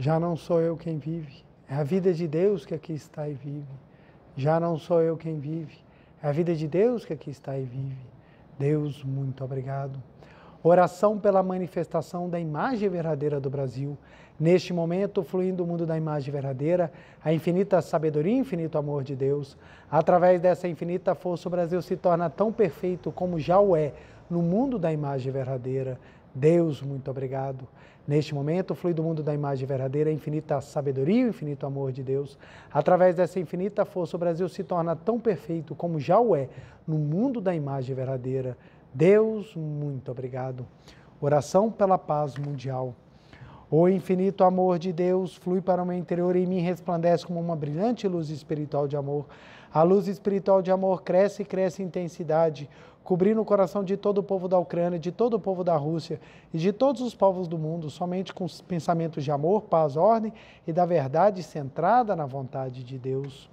Já não sou eu quem vive, é a vida de Deus que aqui está e vive. Já não sou eu quem vive, é a vida de Deus que aqui está e vive. Deus, muito obrigado. Oração pela manifestação da imagem verdadeira do Brasil. Neste momento, fluindo o mundo da imagem verdadeira, a infinita sabedoria e infinito amor de Deus. Através dessa infinita força, o Brasil se torna tão perfeito como já o é no mundo da imagem verdadeira. Deus, muito obrigado. Neste momento, flui do mundo da imagem verdadeira, a infinita sabedoria, o infinito amor de Deus. Através dessa infinita força, o Brasil se torna tão perfeito como já o é no mundo da imagem verdadeira. Deus, muito obrigado. Oração pela paz mundial. O infinito amor de Deus flui para o meu interior e me resplandece como uma brilhante luz espiritual de amor. A luz espiritual de amor cresce e cresce em intensidade cobrindo o coração de todo o povo da Ucrânia, de todo o povo da Rússia e de todos os povos do mundo, somente com pensamentos de amor, paz, ordem e da verdade centrada na vontade de Deus.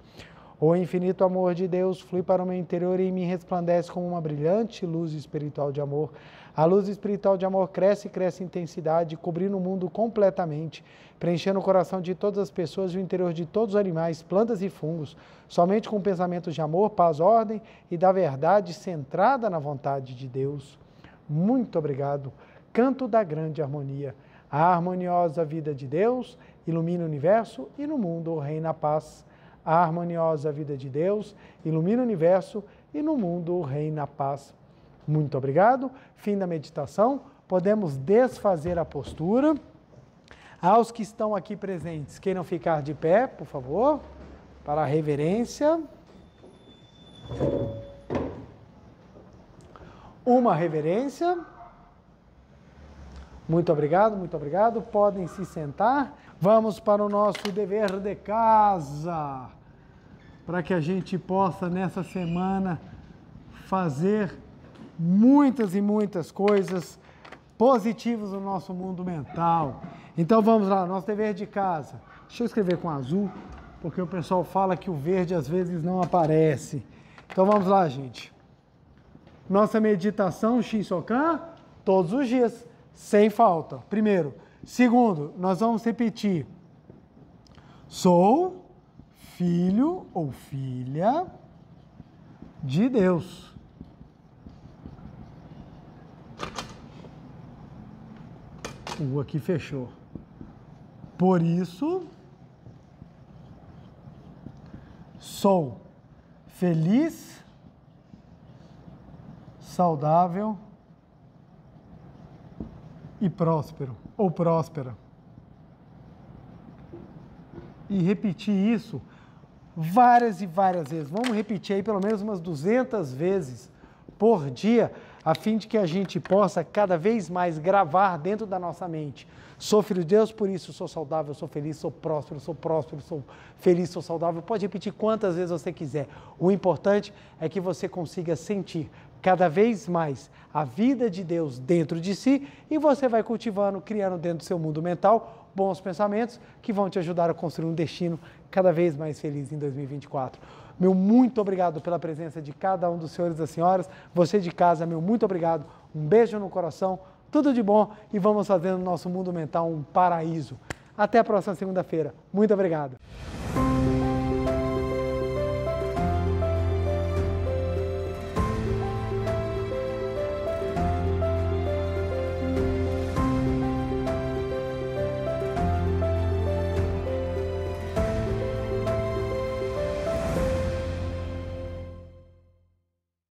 O infinito amor de Deus flui para o meu interior e me resplandece como uma brilhante luz espiritual de amor. A luz espiritual de amor cresce e cresce em intensidade, cobrindo o mundo completamente, preenchendo o coração de todas as pessoas e o interior de todos os animais, plantas e fungos, somente com pensamentos de amor, paz, ordem e da verdade centrada na vontade de Deus. Muito obrigado. Canto da grande harmonia. A harmoniosa vida de Deus ilumina o universo e no mundo reina a paz. A harmoniosa vida de Deus ilumina o universo e no mundo reina a paz. Muito obrigado. Fim da meditação. Podemos desfazer a postura. Aos que estão aqui presentes, queiram ficar de pé, por favor, para a reverência. Uma reverência. Muito obrigado, muito obrigado. Podem se sentar. Vamos para o nosso dever de casa, para que a gente possa nessa semana fazer muitas e muitas coisas positivas no nosso mundo mental. Então vamos lá, nosso dever de casa. Deixa eu escrever com azul, porque o pessoal fala que o verde às vezes não aparece. Então vamos lá, gente. Nossa meditação Shinsokan, todos os dias, sem falta. Primeiro. Segundo, nós vamos repetir. Sou filho ou filha de Deus. O aqui fechou. Por isso, sou feliz, saudável e próspero ou próspera. E repetir isso várias e várias vezes. Vamos repetir aí pelo menos umas 200 vezes por dia a fim de que a gente possa cada vez mais gravar dentro da nossa mente. Sou filho de Deus, por isso sou saudável, sou feliz, sou próspero, sou próspero, sou feliz, sou saudável. Pode repetir quantas vezes você quiser. O importante é que você consiga sentir cada vez mais a vida de Deus dentro de si e você vai cultivando, criando dentro do seu mundo mental bons pensamentos que vão te ajudar a construir um destino cada vez mais feliz em 2024. Meu muito obrigado pela presença de cada um dos senhores e das senhoras. Você de casa, meu muito obrigado. Um beijo no coração, tudo de bom e vamos fazendo nosso mundo mental um paraíso. Até a próxima segunda-feira. Muito obrigado.